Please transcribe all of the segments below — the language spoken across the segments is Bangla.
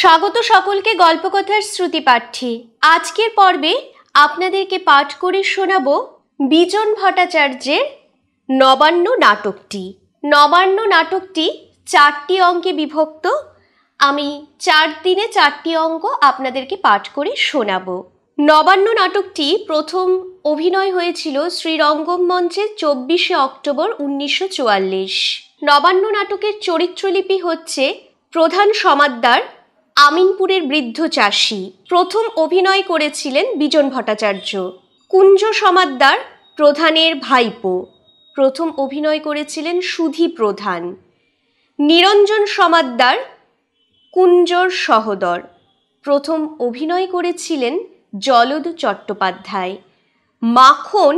স্বাগত সকলকে গল্পকথার শ্রুতি পাঠ্যে আজকের পর্বে আপনাদেরকে পাঠ করে শোনাব বিজন ভট্টাচার্যের নবান্ন নাটকটি নবান্ন নাটকটি চারটি অঙ্কে বিভক্ত আমি চার দিনে চারটি অঙ্ক আপনাদেরকে পাঠ করে শোনাব নবান্ন নাটকটি প্রথম অভিনয় হয়েছিল শ্রীরঙ্গম মঞ্চে চব্বিশে অক্টোবর উনিশশো নবান্ন নাটকের চরিত্রলিপি হচ্ছে প্রধান সমাদ্দার আমিনপুরের বৃদ্ধ চাষি প্রথম অভিনয় করেছিলেন বিজন ভট্টাচার্য কুঞ্জ সমাদ্দার প্রধানের ভাইপো প্রথম অভিনয় করেছিলেন সুধী প্রধান নিরঞ্জন সমাদ্দার কুঞ্জর সহদর প্রথম অভিনয় করেছিলেন জলদ চট্টোপাধ্যায় মাখন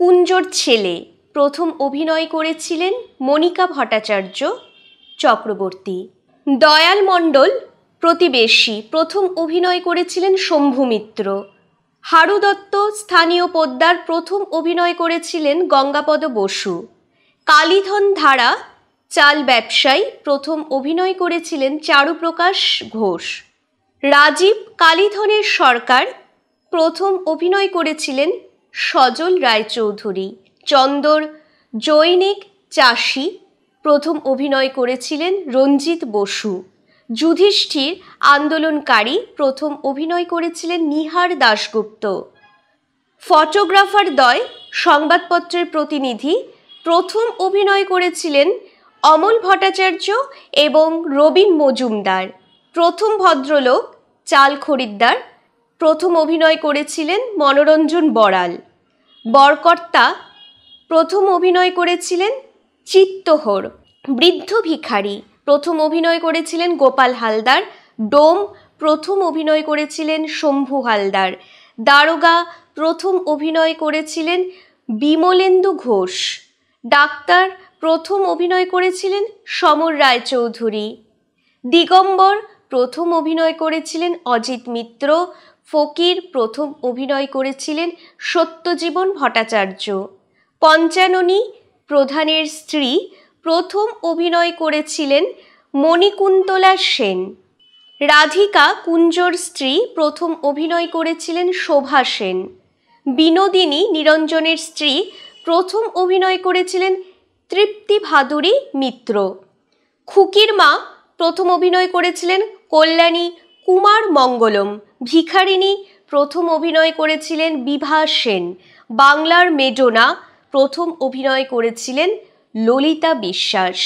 কুঞ্জর ছেলে প্রথম অভিনয় করেছিলেন মনিকা ভট্টাচার্য চক্রবর্তী দয়াল মণ্ডল প্রতিবেশী প্রথম অভিনয় করেছিলেন শম্ভু মিত্র হারু দত্ত স্থানীয় পোদ্দার প্রথম অভিনয় করেছিলেন গঙ্গাপদ বসু কালীধন ধারা চাল ব্যবসায়ী প্রথম অভিনয় করেছিলেন চারুপ্রকাশ ঘোষ রাজীব কালীধনের সরকার প্রথম অভিনয় করেছিলেন সজল রায়চৌধুরী চন্দর জৈনিক চাষি প্রথম অভিনয় করেছিলেন রঞ্জিত বসু যুধিষ্ঠির আন্দোলনকারী প্রথম অভিনয় করেছিলেন নিহার দাশগুপ্ত ফটোগ্রাফার দ্বয় সংবাদপত্রের প্রতিনিধি প্রথম অভিনয় করেছিলেন অমল ভট্টাচার্য এবং রবীন মজুমদার প্রথম ভদ্রলোক চাল খরিদ্দার প্রথম অভিনয় করেছিলেন মনোরঞ্জন বড়াল বরকর্তা প্রথম অভিনয় করেছিলেন চিত্তহর বৃদ্ধ ভিখারী প্রথম অভিনয় করেছিলেন গোপাল হালদার ডোম প্রথম অভিনয় করেছিলেন শম্ভু হালদার দারোগা প্রথম অভিনয় করেছিলেন বিমলেন্দু ঘোষ ডাক্তার প্রথম অভিনয় করেছিলেন সমর রায়চৌধুরী দিগম্বর প্রথম অভিনয় করেছিলেন অজিত মিত্র ফকির প্রথম অভিনয় করেছিলেন সত্যজীবন ভট্টাচার্য পঞ্চাননী প্রধানের স্ত্রী প্রথম অভিনয় করেছিলেন মণিকুন্তলা সেন রাধিকা কুঞ্জর স্ত্রী প্রথম অভিনয় করেছিলেন শোভা সেন বিনোদিনী নিরঞ্জনের স্ত্রী প্রথম অভিনয় করেছিলেন তৃপ্তি ভাদুরী মিত্র খুকির মা প্রথম অভিনয় করেছিলেন কল্যাণী কুমার মঙ্গলম ভিখারিণী প্রথম অভিনয় করেছিলেন বিভা সেন বাংলার মেডোনা প্রথম অভিনয় করেছিলেন ললিতা বিশ্বাস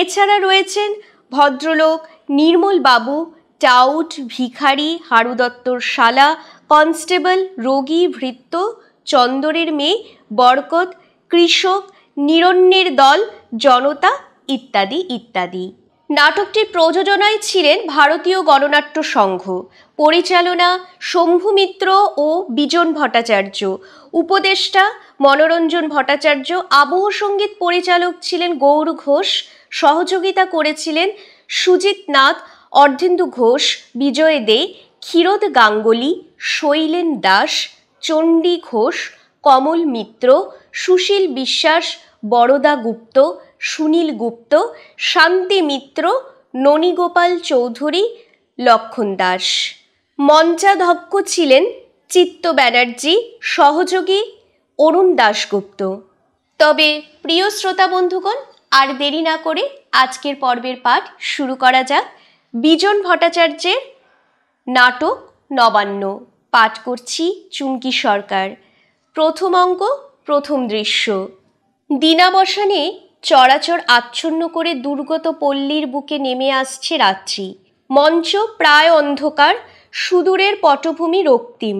এছাড়া রয়েছেন ভদ্রলোক নির্মল বাবু টাউট ভিখারি হারুদত্তর শালা কনস্টেবল রোগী ভৃত্য চন্দরের মেয়ে বরকত কৃষক নিরণ্যের দল জনতা ইত্যাদি ইত্যাদি নাটকটির প্রযোজনায় ছিলেন ভারতীয় গণনাট্য সংঘ পরিচালনা শম্ভু মিত্র ও বিজন ভট্টাচার্য উপদেষ্টা মনোরঞ্জন ভট্টাচার্য আবহ সঙ্গীত পরিচালক ছিলেন গৌর ঘোষ সহযোগিতা করেছিলেন সুজিত নাথ অর্ধেন্দু ঘোষ বিজয় দে ক্ষীরদ গাঙ্গুলি শৈলেন দাস চণ্ডী ঘোষ কমল মিত্র সুশীল বিশ্বাস বরদা গুপ্ত সুনীল গুপ্ত শান্তি মিত্র ননীগোপাল চৌধুরী লক্ষণ দাস মঞ্চাধক্ষ ছিলেন চিত্ত ব্যানার্জি সহযোগী অরুণ দাশগুপ্ত তবে প্রিয় শ্রোতা বন্ধুগণ আর দেরি না করে আজকের পর্বের পাঠ শুরু করা যাক বিজন ভট্টাচার্যের নাটক নবান্ন পাঠ করছি চুমকি সরকার প্রথম অঙ্ক প্রথম দৃশ্য দিনাবসানে চরাচর আচ্ছন্ন করে দুর্গত পল্লীর বুকে নেমে আসছে রাত্রি মঞ্চ প্রায় অন্ধকার সুদূরের পটভূমি রক্তিম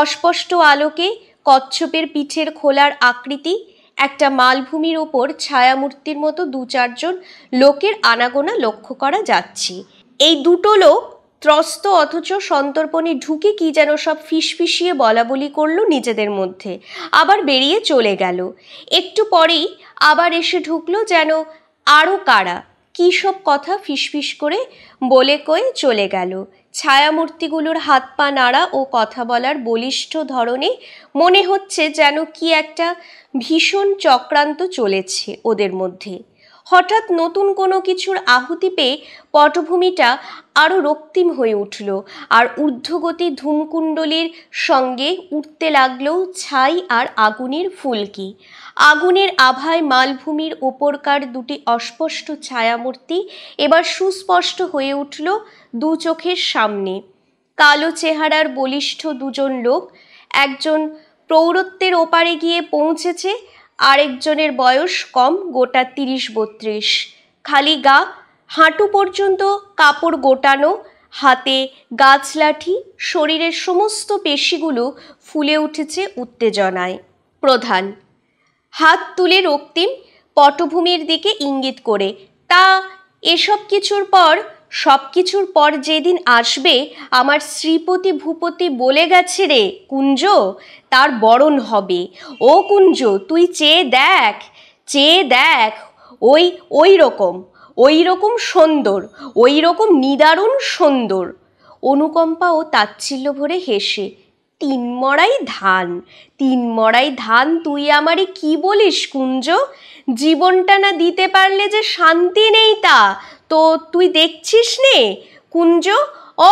অস্পষ্ট আলোকে কচ্ছপের পিঠের খোলার আকৃতি একটা মালভূমির ওপর ছায়ামূর্তির মতো দু চারজন লোকের আনাগোনা লক্ষ্য করা যাচ্ছে এই দুটো লোক ত্রস্ত অথচ সন্তর্পণে ঢুকে কি যেন সব ফিসফিসিয়ে বলা বলি করলো নিজেদের মধ্যে আবার বেরিয়ে চলে গেল একটু পরেই আবার এসে ঢুকলো যেন আরও কারা কী সব কথা ফিসফিস করে বলে কয়ে চলে গেল ছায়ামূর্তিগুলোর হাত পা নাড়া ও কথা বলার বলিষ্ঠ ধরনে মনে হচ্ছে যেন কি একটা ভীষণ চক্রান্ত চলেছে ওদের মধ্যে হঠাৎ নতুন কোনো কিছুর আহুতি পেয়ে পটভূমিটা আরও রক্তিম হয়ে উঠল আর ঊর্ধ্বগতি ধূমকুণ্ডলীর সঙ্গে উঠতে লাগলো ছাই আর আগুনের ফুলকি আগুনের আভায় মালভূমির ওপরকার দুটি অস্পষ্ট ছায়ামূর্তি এবার সুস্পষ্ট হয়ে উঠল দু চোখের সামনে কালো চেহারার বলিষ্ঠ দুজন লোক একজন প্রৌরত্বের ওপারে গিয়ে পৌঁছেছে আরেকজনের বয়স কম গোটা তিরিশ বত্রিশ খালি গা হাঁটু পর্যন্ত কাপড় গোটানো হাতে গাছ লাঠি শরীরের সমস্ত পেশিগুলো ফুলে উঠেছে উত্তেজনায় প্রধান হাত তুলে রক্তিম পটভূমির দিকে ইঙ্গিত করে তা এসব কিছুর পর সব কিছুর পর যেদিন আসবে আমার শ্রীপতি ভূপতি বলে গেছে রে কুঞ্জ তার বরণ হবে ও কুঞ্জ তুই চেয়ে দেখ চেয়ে দেখ ওই ওই রকম ওই রকম সুন্দর ওই রকম নিদারুণ সুন্দর অনুকম্পা ও তাচ্ছিল্য ভরে হেসে তিন মড়াই ধান তিন মড়াই ধান তুই আমারে কি বলিস কুঞ্জ জীবনটা না দিতে পারলে যে শান্তি নেই তা তো তুই দেখছিস নে কুঞ্জ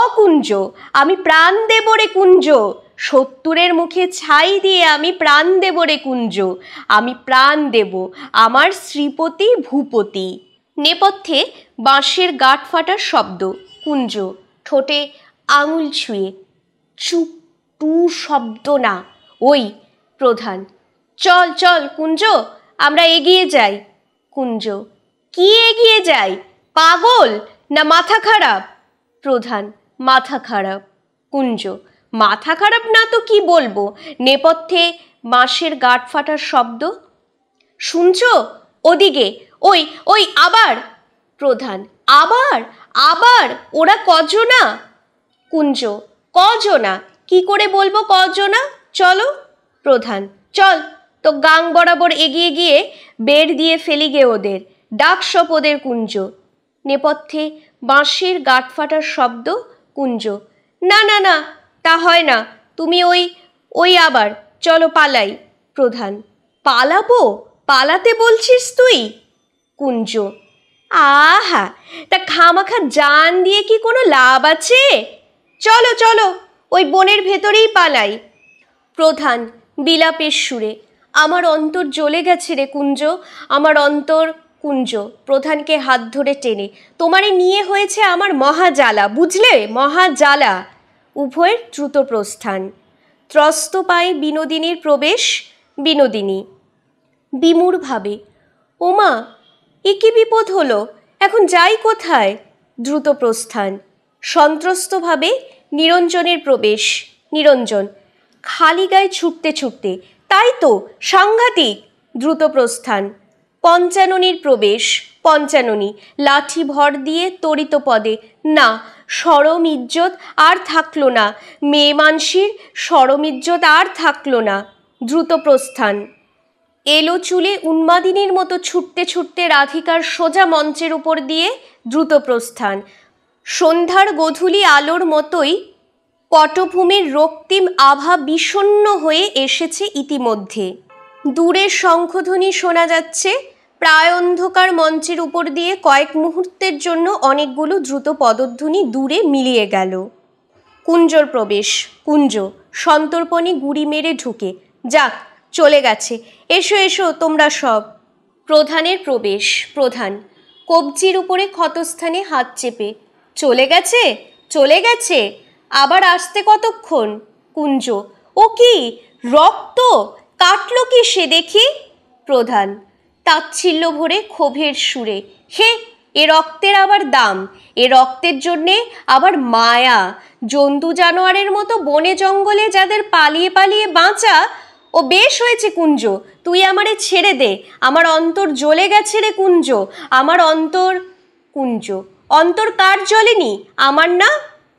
অকুঞ্জ আমি প্রাণ দেব রে কুঞ্জ সত্তরের মুখে ছাই দিয়ে আমি প্রাণ দেব রে কুঞ্জ আমি প্রাণ দেব আমার শ্রীপতি ভূপতি নেপথ্যে বাঁশের গাঁট ফাটার শব্দ কুঞ্জ ঠোঁটে আঙুল ছুঁয়ে চুপ টু শব্দ না ওই প্রধান চল চল কুঞ্জ আমরা এগিয়ে যাই কুঞ্জ কি এগিয়ে যাই পাগল না মাথা খারাপ প্রধান মাথা খারাপ কুঞ্জ মাথা খারাপ না তো কি বলবো নেপথ্যে বাঁশের গাঁট ফাটার শব্দ শুনছ ওদিকে ওই ওই আবার প্রধান আবার আবার ওরা কজনা কুঞ্জ কজনা কি করে বলবো কজনা চলো প্রধান চল তো গাং বরাবর এগিয়ে গিয়ে বেড় দিয়ে ফেলি গে ওদের ডাক সপ ওদের কুঞ্জ নেপথ্যে বাঁশের গাঁট ফাটার শব্দ কুঞ্জ না না না তা হয় না তুমি ওই ওই আবার চলো পালাই প্রধান পালাবো পালাতে বলছিস তুই কুঞ্জ আহা তা খামাখা জান দিয়ে কি কোনো লাভ আছে চলো চলো ওই বনের ভেতরেই পালাই প্রধান বিলাপের সুরে আমার অন্তর জ্বলে গেছে রে কুঞ্জ আমার অন্তর কুঞ্জ প্রধানকে হাত ধরে টেনে তোমারে নিয়ে হয়েছে আমার মহাজালা বুঝলে জ্বালা উভয়ের দ্রুত প্রস্থান ত্রস্ত পায় বিনোদিনীর প্রবেশ বিনোদিনী বিমুর ভাবে ওমা এ কি বিপদ হলো এখন যাই কোথায় দ্রুত প্রস্থান সন্ত্রস্তভাবে নিরঞ্জনের প্রবেশ নিরঞ্জন খালি গায়ে ছুটতে ছুটতে তাই তো সাংঘাতিক দ্রুত প্রস্থান পঞ্চাননীর প্রবেশ পঞ্চাননী লাঠি ভর দিয়ে তরিত পদে না সরম ইজ্জত আর থাকল না মেয়ে মানসির সরম ইজ্জত আর থাকল না দ্রুত প্রস্থান এলো চুলে উন্মাদিনীর মতো ছুটতে ছুটতে রাধিকার সোজা মঞ্চের উপর দিয়ে দ্রুত প্রস্থান সন্ধ্যার গধূলি আলোর মতোই পটভূমির রক্তিম আভা বিষণ্ন হয়ে এসেছে ইতিমধ্যে দূরের শঙ্খধ্বনি শোনা যাচ্ছে প্রায় অন্ধকার মঞ্চের উপর দিয়ে কয়েক মুহূর্তের জন্য অনেকগুলো দ্রুত পদধ্বনি দূরে মিলিয়ে গেল কুঞ্জর প্রবেশ কুঞ্জ সন্তর্পণে গুড়ি মেরে ঢুকে যাক চলে গেছে এসো এসো তোমরা সব প্রধানের প্রবেশ প্রধান কবজির উপরে ক্ষতস্থানে হাত চেপে চলে গেছে চলে গেছে আবার আসতে কতক্ষণ কুঞ্জ ও কি রক্ত কাটলো কি সে দেখি প্রধান তাচ্ছিল্য ভরে ক্ষোভের সুরে হে এ রক্তের আবার দাম এ রক্তের জন্যে আবার মায়া জন্তু জানোয়ারের মতো বনে জঙ্গলে যাদের পালিয়ে পালিয়ে বাঁচা ও বেশ হয়েছে কুঞ্জ তুই আমারে ছেড়ে দে আমার অন্তর জ্বলে গেছে রে কুঞ্জ আমার অন্তর কুঞ্জ অন্তর কার জ্বলেনি আমার না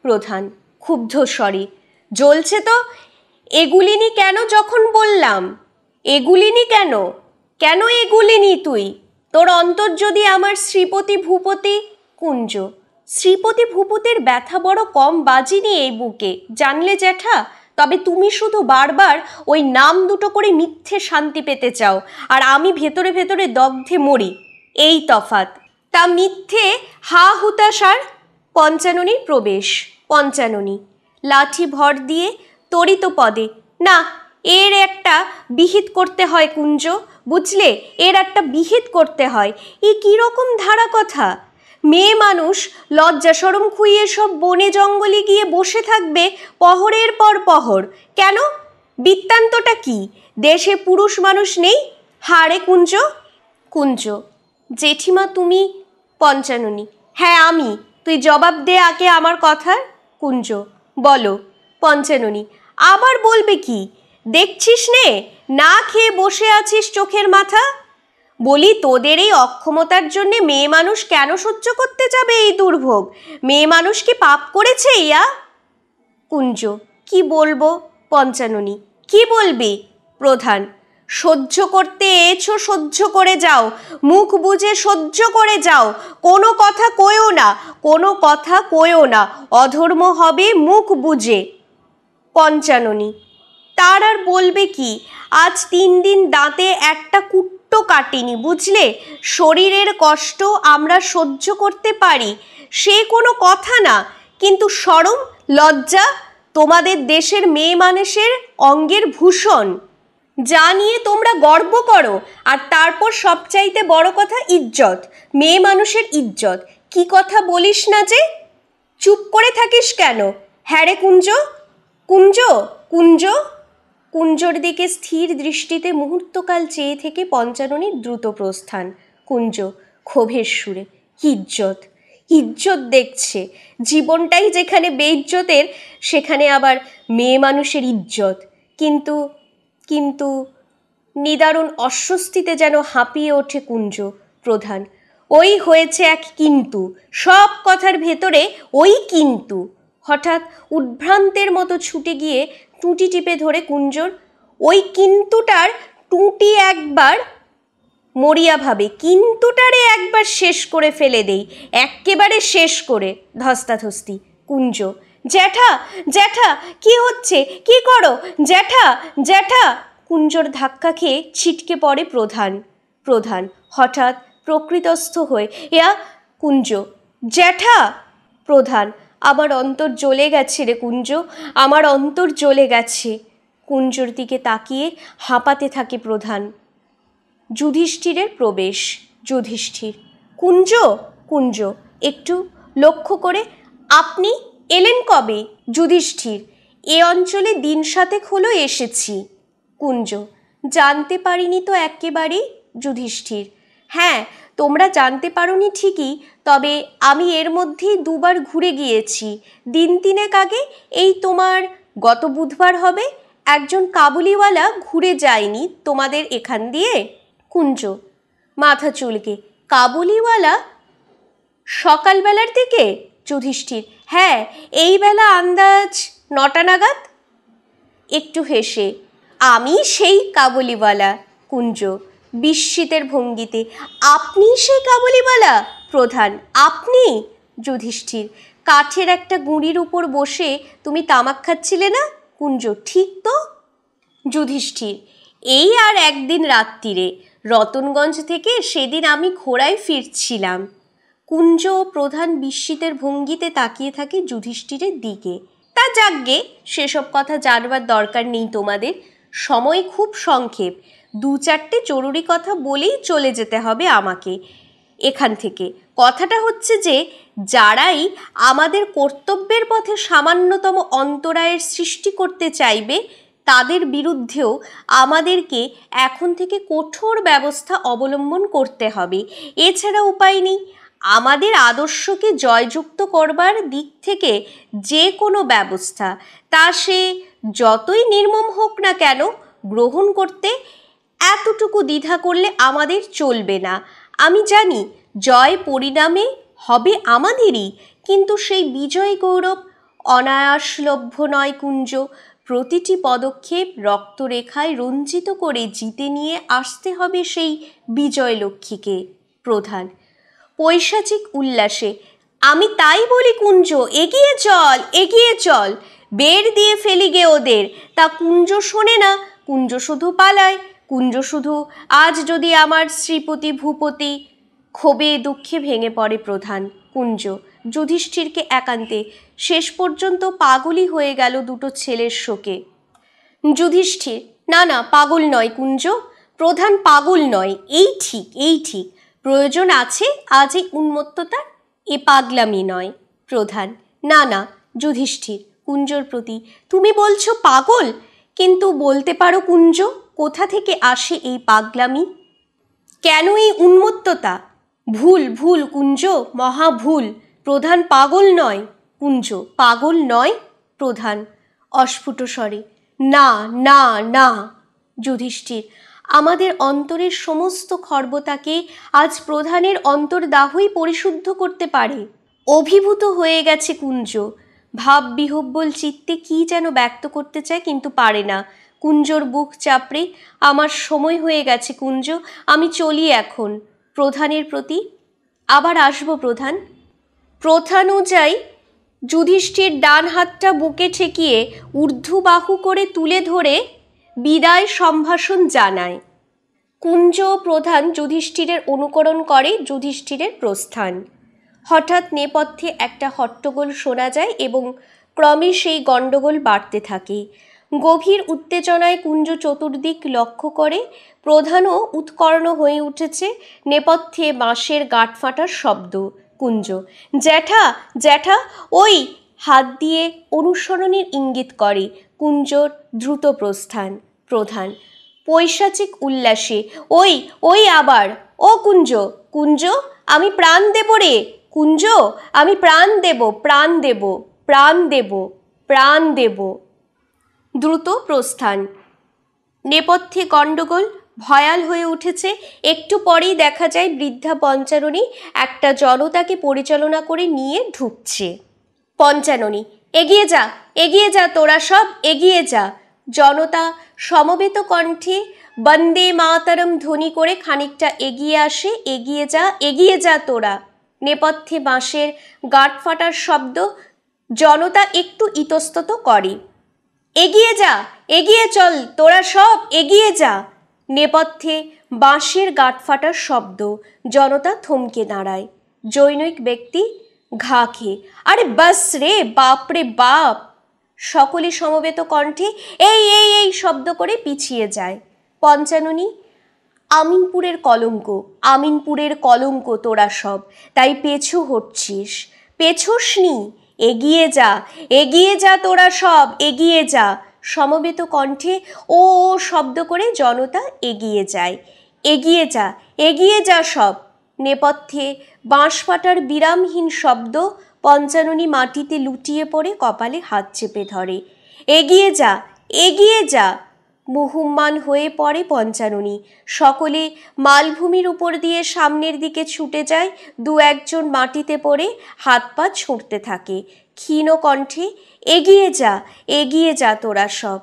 প্রধান ক্ষুব্ধ স্বরে জ্বলছে তো এগুলিনি কেন যখন বললাম এগুলিনি কেন কেন এগুলিনি তুই তোর অন্তর যদি আমার শ্রীপতি ভূপতি কুঞ্জ শ্রীপতি ভূপতির ব্যথা বড় কম বাজিনি এই বুকে জানলে জ্যাঠা তবে তুমি শুধু বারবার ওই নাম দুটো করে মিথ্যে শান্তি পেতে চাও আর আমি ভেতরে ভেতরে দগ্ধে মরি এই তফাত তা মিথ্যে হা হুতাশার পঞ্চাননীর প্রবেশ পঞ্চাননী লাঠি ভর দিয়ে তরিত পদে না এর একটা বিহিত করতে হয় কুঞ্জ বুঝলে এর একটা বিহিত করতে হয় এ কীরকম ধারা কথা মেয়ে মানুষ লজ্জা সরম খুইয়ে সব বনে জঙ্গলে গিয়ে বসে থাকবে পহরের পর পহর কেন বৃত্তান্তটা কি দেশে পুরুষ মানুষ নেই হারে কুঞ্জ কুঞ্জ জেঠিমা তুমি পঞ্চাননী হ্যাঁ আমি তুই জবাব দে আগে আমার কথার কুঞ্জ বলো পঞ্চাননী আবার বলবে কি দেখছিস নে না খেয়ে বসে আছিস চোখের মাথা বলি তোদের এই অক্ষমতার জন্যে মেয়ে মানুষ কেন সহ্য করতে যাবে এই দুর্ভোগ মেয়ে মানুষ কি পাপ করেছে ইয়া কুঞ্জ কি বলবো পঞ্চাননি কি বলবি প্রধান সহ্য করতে এছো সহ্য করে যাও মুখ বুঝে সহ্য করে যাও কোনো কথা কয়েও না কোনো কথা কয়েও না অধর্ম হবে মুখ বুঝে পঞ্চাননী তার আর বলবে কি আজ তিন দিন দাঁতে একটা কুট্টো কাটেনি বুঝলে শরীরের কষ্ট আমরা সহ্য করতে পারি সে কোনো কথা না কিন্তু সরম লজ্জা তোমাদের দেশের মেয়ে মানুষের অঙ্গের ভূষণ যা নিয়ে তোমরা গর্ব করো আর তারপর সবচাইতে বড় কথা ইজ্জত মেয়ে মানুষের ইজ্জত কি কথা বলিস না যে চুপ করে থাকিস কেন হ্যাঁ রে কুঞ্জ কুঞ্জ কুঞ্জ কুঞ্জর দিকে স্থির দৃষ্টিতে মুহূর্তকাল চেয়ে থেকে পঞ্চাননির দ্রুত প্রস্থান কুঞ্জ ক্ষোভের সুরে ইজ্জত ইজ্জত দেখছে জীবনটাই যেখানে বেইজ্জতের সেখানে আবার মেয়ে মানুষের ইজ্জত কিন্তু কিন্তু নিদারুণ অস্বস্তিতে যেন হাঁপিয়ে ওঠে কুঞ্জ প্রধান ওই হয়েছে এক কিন্তু সব কথার ভেতরে ওই কিন্তু হঠাৎ উদ্ভ্রান্তের মতো ছুটে গিয়ে টুঁটি টিপে ধরে কুঞ্জর ওই কিন্তুটার টুঁটি একবার মরিয়া ভাবে কিন্তুটারে একবার শেষ করে ফেলে দেই এক্কেবারে শেষ করে ধস্তাধস্তি কুঞ্জ জ্যাঠা জ্যাঠা কি হচ্ছে কি করো জ্যাঠা জ্যাঠা কুঞ্জর ধাক্কা খেয়ে ছিটকে পড়ে প্রধান প্রধান হঠাৎ প্রকৃতস্থ হয়ে ইয়া কুঞ্জ জ্যাঠা প্রধান আমার অন্তর জ্বলে গেছে রে কুঞ্জ আমার অন্তর জ্বলে গেছে কুঞ্জর দিকে তাকিয়ে হাঁপাতে থাকে প্রধান যুধিষ্ঠিরের প্রবেশ যুধিষ্ঠির কুঞ্জ কুঞ্জ একটু লক্ষ্য করে আপনি এলেন কবে যুধিষ্ঠির এ অঞ্চলে দিন সাতেক হলো এসেছি কুঞ্জ জানতে পারিনি তো একেবারেই যুধিষ্ঠির হ্যাঁ তোমরা জানতে পারোনি ঠিকই তবে আমি এর মধ্যেই দুবার ঘুরে গিয়েছি দিন তিনেক আগে এই তোমার গত বুধবার হবে একজন কাবুলিওয়ালা ঘুরে যায়নি তোমাদের এখান দিয়ে কুঞ্জ মাথা চুলকে কাবুলিওয়ালা সকালবেলার দিকে যুধিষ্ঠির হ্যাঁ এই বেলা আন্দাজ নটা নাগাদ একটু হেসে আমি সেই কাবুলিওয়ালা কুঞ্জ বিস্মিতের ভঙ্গিতে আপনি সেই কাবুলিওয়ালা প্রধান আপনি যুধিষ্ঠির কাঠের একটা গুঁড়ির উপর বসে তুমি তামাক খাচ্ছিলে না কুঞ্জ ঠিক তো যুধিষ্ঠির এই আর একদিন রাত্রিরে রতনগঞ্জ থেকে সেদিন আমি ঘোড়ায় ফিরছিলাম কুঞ্জ ও প্রধান বিস্মিতের ভঙ্গিতে তাকিয়ে থাকে যুধিষ্ঠিরের দিকে তা যাগ্যে সেসব কথা জানবার দরকার নেই তোমাদের সময় খুব সংক্ষেপ দু চারটে জরুরি কথা বলেই চলে যেতে হবে আমাকে এখান থেকে কথাটা হচ্ছে যে যারাই আমাদের কর্তব্যের পথে সামান্যতম অন্তরায়ের সৃষ্টি করতে চাইবে তাদের বিরুদ্ধেও আমাদেরকে এখন থেকে কঠোর ব্যবস্থা অবলম্বন করতে হবে এছাড়া উপায় নেই আমাদের আদর্শকে জয়যুক্ত করবার দিক থেকে যে কোনো ব্যবস্থা তা সে যতই নির্মম হোক না কেন গ্রহণ করতে এতটুকু দ্বিধা করলে আমাদের চলবে না আমি জানি জয় পরিণামে হবে আমাদেরই কিন্তু সেই বিজয় গৌরব অনায়াসলভ্য নয় কুঞ্জ প্রতিটি পদক্ষেপ রক্তরেখায় রঞ্জিত করে জিতে নিয়ে আসতে হবে সেই বিজয়লক্ষ্মীকে প্রধান পৈশাচিক উল্লাসে আমি তাই বলি কুঞ্জ এগিয়ে চল এগিয়ে চল বের দিয়ে ফেলি গে ওদের তা কুঞ্জ শোনে না কুঞ্জ শুধু পালায় কুঞ্জ শুধু আজ যদি আমার শ্রীপতি ভূপতি ক্ষোভে দুঃখে ভেঙে পড়ে প্রধান কুঞ্জ যুধিষ্ঠিরকে একান্তে শেষ পর্যন্ত পাগলই হয়ে গেল দুটো ছেলের শোকে যুধিষ্ঠির না না পাগল নয় কুঞ্জ প্রধান পাগল নয় এই ঠিক এই ঠিক প্রয়োজন আছে আজ এই উন্মত্ততার এ পাগলামি নয় প্রধান না না যুধিষ্ঠির কুঞ্জর প্রতি তুমি বলছো পাগল কিন্তু বলতে পারো কুঞ্জ কোথা থেকে আসে এই পাগলামি কেন এই উন্মত্ততা ভুল ভুল কুঞ্জ মহা ভুল প্রধান পাগল নয় কুঞ্জ পাগল নয় প্রধান অস্ফুট স্বরে না না না যুধিষ্ঠির আমাদের অন্তরের সমস্ত খর্বতাকে আজ প্রধানের অন্তর্দাহই পরিশুদ্ধ করতে পারে অভিভূত হয়ে গেছে কুঞ্জ ভাব বিহব্বল চিত্তে কি যেন ব্যক্ত করতে চায় কিন্তু পারে না কুঞ্জর বুক চাপড়ে আমার সময় হয়ে গেছে কুঞ্জ আমি চলি এখন প্রধানের প্রতি আবার আসবো প্রধান যাই যুধিষ্ঠির ডান হাতটা বুকে ঠেকিয়ে ঊর্ধ্ববাহু করে তুলে ধরে বিদায় সম্ভাষণ জানায় কুঞ্জ প্রধান যুধিষ্ঠিরের অনুকরণ করে যুধিষ্ঠিরের প্রস্থান হঠাৎ নেপথ্যে একটা হট্টগোল শোনা যায় এবং ক্রমে সেই গণ্ডগোল বাড়তে থাকে গভীর উত্তেজনায় কুঞ্জ চতুর্দিক লক্ষ্য করে প্রধানও উৎকর্ণ হয়ে উঠেছে নেপথ্যে বাঁশের গাঁটফাটার শব্দ কুঞ্জ জ্যাঠা জ্যাঠা ওই হাত দিয়ে অনুসরণের ইঙ্গিত করে কুঞ্জর দ্রুত প্রস্থান প্রধান পৈশাচিক উল্লাসে ওই ওই আবার ও কুঞ্জ কুঞ্জ আমি প্রাণ দেব রে কুঞ্জ আমি প্রাণ দেব প্রাণ দেব প্রাণ দেব প্রাণ দেব দ্রুত প্রস্থান নেপথ্যে গণ্ডগোল ভয়াল হয়ে উঠেছে একটু পরেই দেখা যায় বৃদ্ধা পঞ্চাননী একটা জনতাকে পরিচালনা করে নিয়ে ঢুকছে পঞ্চাননী এগিয়ে যা এগিয়ে যা তোরা সব এগিয়ে যা জনতা সমবেত কণ্ঠে বন্দে মাতারম ধ্বনি করে খানিকটা এগিয়ে আসে এগিয়ে যা এগিয়ে যা তোরা নেপথ্যে বাঁশের গাঁট ফাটার শব্দ জনতা একটু ইতস্তত করে এগিয়ে যা এগিয়ে চল তোরা সব এগিয়ে যা নেপথ্যে বাঁশের গাঁট ফাটার শব্দ জনতা থমকে দাঁড়ায় জৈনিক ব্যক্তি ঘা খেয়ে আরে বাস রে বাপ রে বাপ সকলে সমবেত কণ্ঠে এই এই এই শব্দ করে পিছিয়ে যায় পঞ্চাননী আমিনপুরের কলঙ্ক আমিনপুরের কলঙ্ক তোরা সব তাই পেছু হচ্ছিস নি এগিয়ে যা এগিয়ে যা তোরা সব এগিয়ে যা সমবেত কণ্ঠে ও ও শব্দ করে জনতা এগিয়ে যায় এগিয়ে যা এগিয়ে যা সব নেপথ্যে বাঁশপাটার বিরামহীন শব্দ পঞ্চাননি মাটিতে লুটিয়ে পড়ে কপালে হাত চেপে ধরে এগিয়ে যা এগিয়ে যা মুহুম্মান হয়ে পড়ে পঞ্চাননি সকলে মালভূমির উপর দিয়ে সামনের দিকে ছুটে যায় দু একজন মাটিতে পড়ে হাত পা ছুঁড়তে থাকে ক্ষীণ কণ্ঠে এগিয়ে যা এগিয়ে যা তোরা সব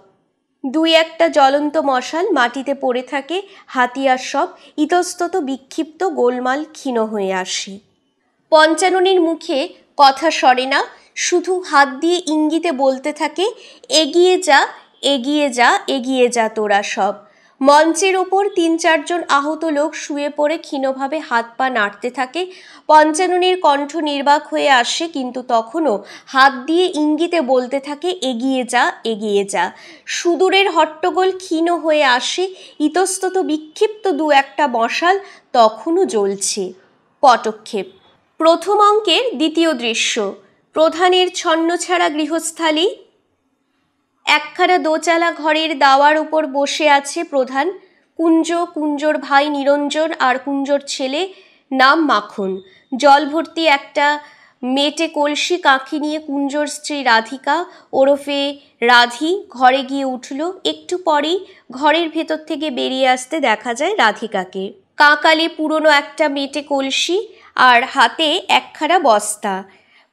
দুই একটা জ্বলন্ত মশাল মাটিতে পড়ে থাকে হাতিয়ার সব ইতস্তত বিক্ষিপ্ত গোলমাল ক্ষীণ হয়ে আসে পঞ্চাননির মুখে কথা সরে না শুধু হাত দিয়ে ইঙ্গিতে বলতে থাকে এগিয়ে যা এগিয়ে যা এগিয়ে যা তোরা সব মঞ্চের ওপর তিন চারজন আহত লোক শুয়ে পড়ে ক্ষীণভাবে হাত পা নাড়তে থাকে পঞ্চাননের কণ্ঠ নির্বাক হয়ে আসে কিন্তু তখনও হাত দিয়ে ইঙ্গিতে বলতে থাকে এগিয়ে যা এগিয়ে যা সুদূরের হট্টগোল ক্ষীণ হয়ে আসে ইতস্তত বিক্ষিপ্ত দু একটা মশাল তখনও জ্বলছে পটক্ষেপ প্রথম অঙ্কের দ্বিতীয় দৃশ্য প্রধানের ছন্নছাড়া গৃহস্থালী একখানা দোচালা ঘরের দাওয়ার উপর বসে আছে প্রধান কুঞ্জ কুঞ্জর ভাই নিরঞ্জন আর কুঞ্জর ছেলে নাম মাখন জল ভর্তি একটা মেটে কলসি কাঁখি নিয়ে কুঞ্জর স্ত্রী রাধিকা ওরফে রাধি ঘরে গিয়ে উঠল একটু পরেই ঘরের ভেতর থেকে বেরিয়ে আসতে দেখা যায় রাধিকাকে কাকালে পুরনো একটা মেটে কলসি আর হাতে একখানা বস্তা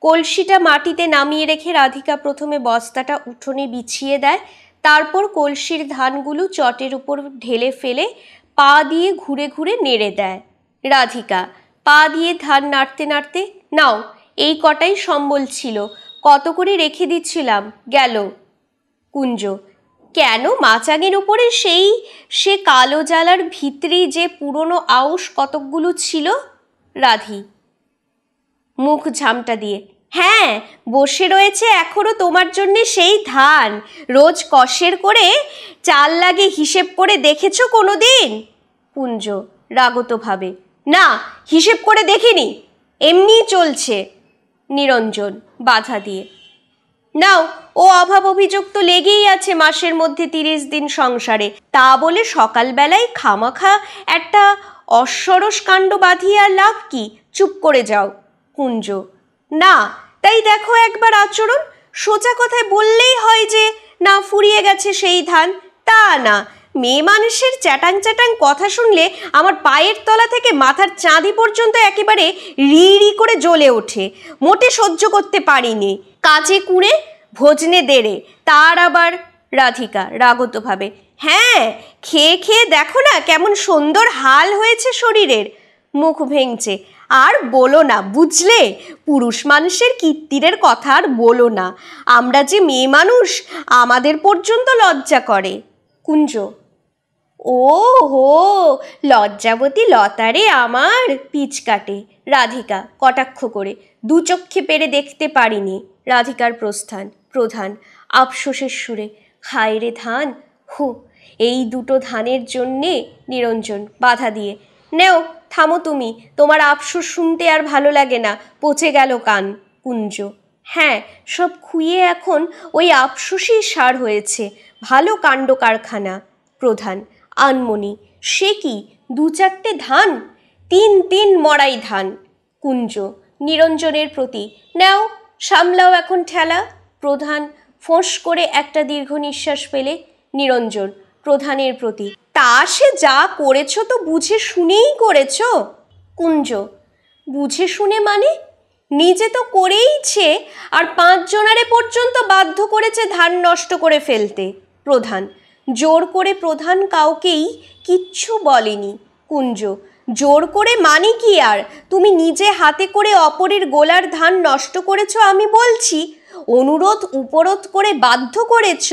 কলসিটা মাটিতে নামিয়ে রেখে রাধিকা প্রথমে বস্তাটা উঠোনে বিছিয়ে দেয় তারপর কলসির ধানগুলো চটের উপর ঢেলে ফেলে পা দিয়ে ঘুরে ঘুরে নেড়ে দেয় রাধিকা পা দিয়ে ধান নাড়তে নাড়তে নাও এই কটাই সম্বল ছিল কত করে রেখে দিচ্ছিলাম গেল কুঞ্জ কেন মাচাঙের উপরে সেই সে কালো জালার ভিতরি যে পুরনো আউশ কতকগুলো ছিল রাধি মুখ ঝামটা দিয়ে হ্যাঁ বসে রয়েছে এখনও তোমার জন্যে সেই ধান রোজ কষের করে চাল লাগে হিসেব করে দেখেছো কোনো দিন পুঞ্জ রাগতভাবে না হিসেব করে দেখিনি এমনি চলছে নিরঞ্জন বাধা দিয়ে নাও ও অভাব অভিযোগ তো লেগেই আছে মাসের মধ্যে তিরিশ দিন সংসারে তা বলে সকালবেলায় খামাখা একটা অশ্বরস কাণ্ড বাঁধিয়ে আর লাভ কি চুপ করে যাও কুঞ্জ না তাই দেখো একবার আচরণ সোজা কথায় বললেই হয় যে না ফুরিয়ে গেছে সেই ধান তা না মেয়ে মানুষের চ্যাটাং চ্যাটাং কথা শুনলে আমার পায়ের তলা থেকে মাথার চাঁদি পর্যন্ত একেবারে রি রি করে জ্বলে ওঠে মোটে সহ্য করতে পারিনি কাজে কুড়ে ভোজনে দেড়ে তার আবার রাধিকা রাগতভাবে হ্যাঁ খেয়ে খেয়ে দেখো না কেমন সুন্দর হাল হয়েছে শরীরের মুখ ভেঙছে আর বলো না বুঝলে পুরুষ মানুষের কীর্তিরের কথা আর বলো না আমরা যে মেয়ে মানুষ আমাদের পর্যন্ত লজ্জা করে কুঞ্জ ও হো লজ্জাবতী লতারে আমার পিচ কাটে রাধিকা কটাক্ষ করে দু চক্ষে পেরে দেখতে পারিনি রাধিকার প্রস্থান প্রধান আফসোসের সুরে খায় রে ধান হু এই দুটো ধানের জন্যে নিরঞ্জন বাধা দিয়ে নেও থামো তুমি তোমার আফসোস শুনতে আর ভালো লাগে না পচে গেল কান কুঞ্জ হ্যাঁ সব খুইয়ে এখন ওই আফসোসই সার হয়েছে ভালো কাণ্ড কারখানা প্রধান আনমনি সে কি দু চারটে ধান তিন তিন মরাই ধান কুঞ্জ নিরঞ্জনের প্রতি নাও সামলাও এখন ঠেলা প্রধান ফোঁস করে একটা দীর্ঘ নিঃশ্বাস পেলে নিরঞ্জন প্রধানের প্রতি তা সে যা করেছ তো বুঝে শুনেই করেছ কুঞ্জ বুঝে শুনে মানে নিজে তো করেইছে আর পাঁচজনারে পর্যন্ত বাধ্য করেছে ধান নষ্ট করে ফেলতে প্রধান জোর করে প্রধান কাউকেই কিচ্ছু বলেনি কুঞ্জ জোর করে মানে কি আর তুমি নিজে হাতে করে অপরের গোলার ধান নষ্ট করেছ আমি বলছি অনুরোধ উপরোধ করে বাধ্য করেছ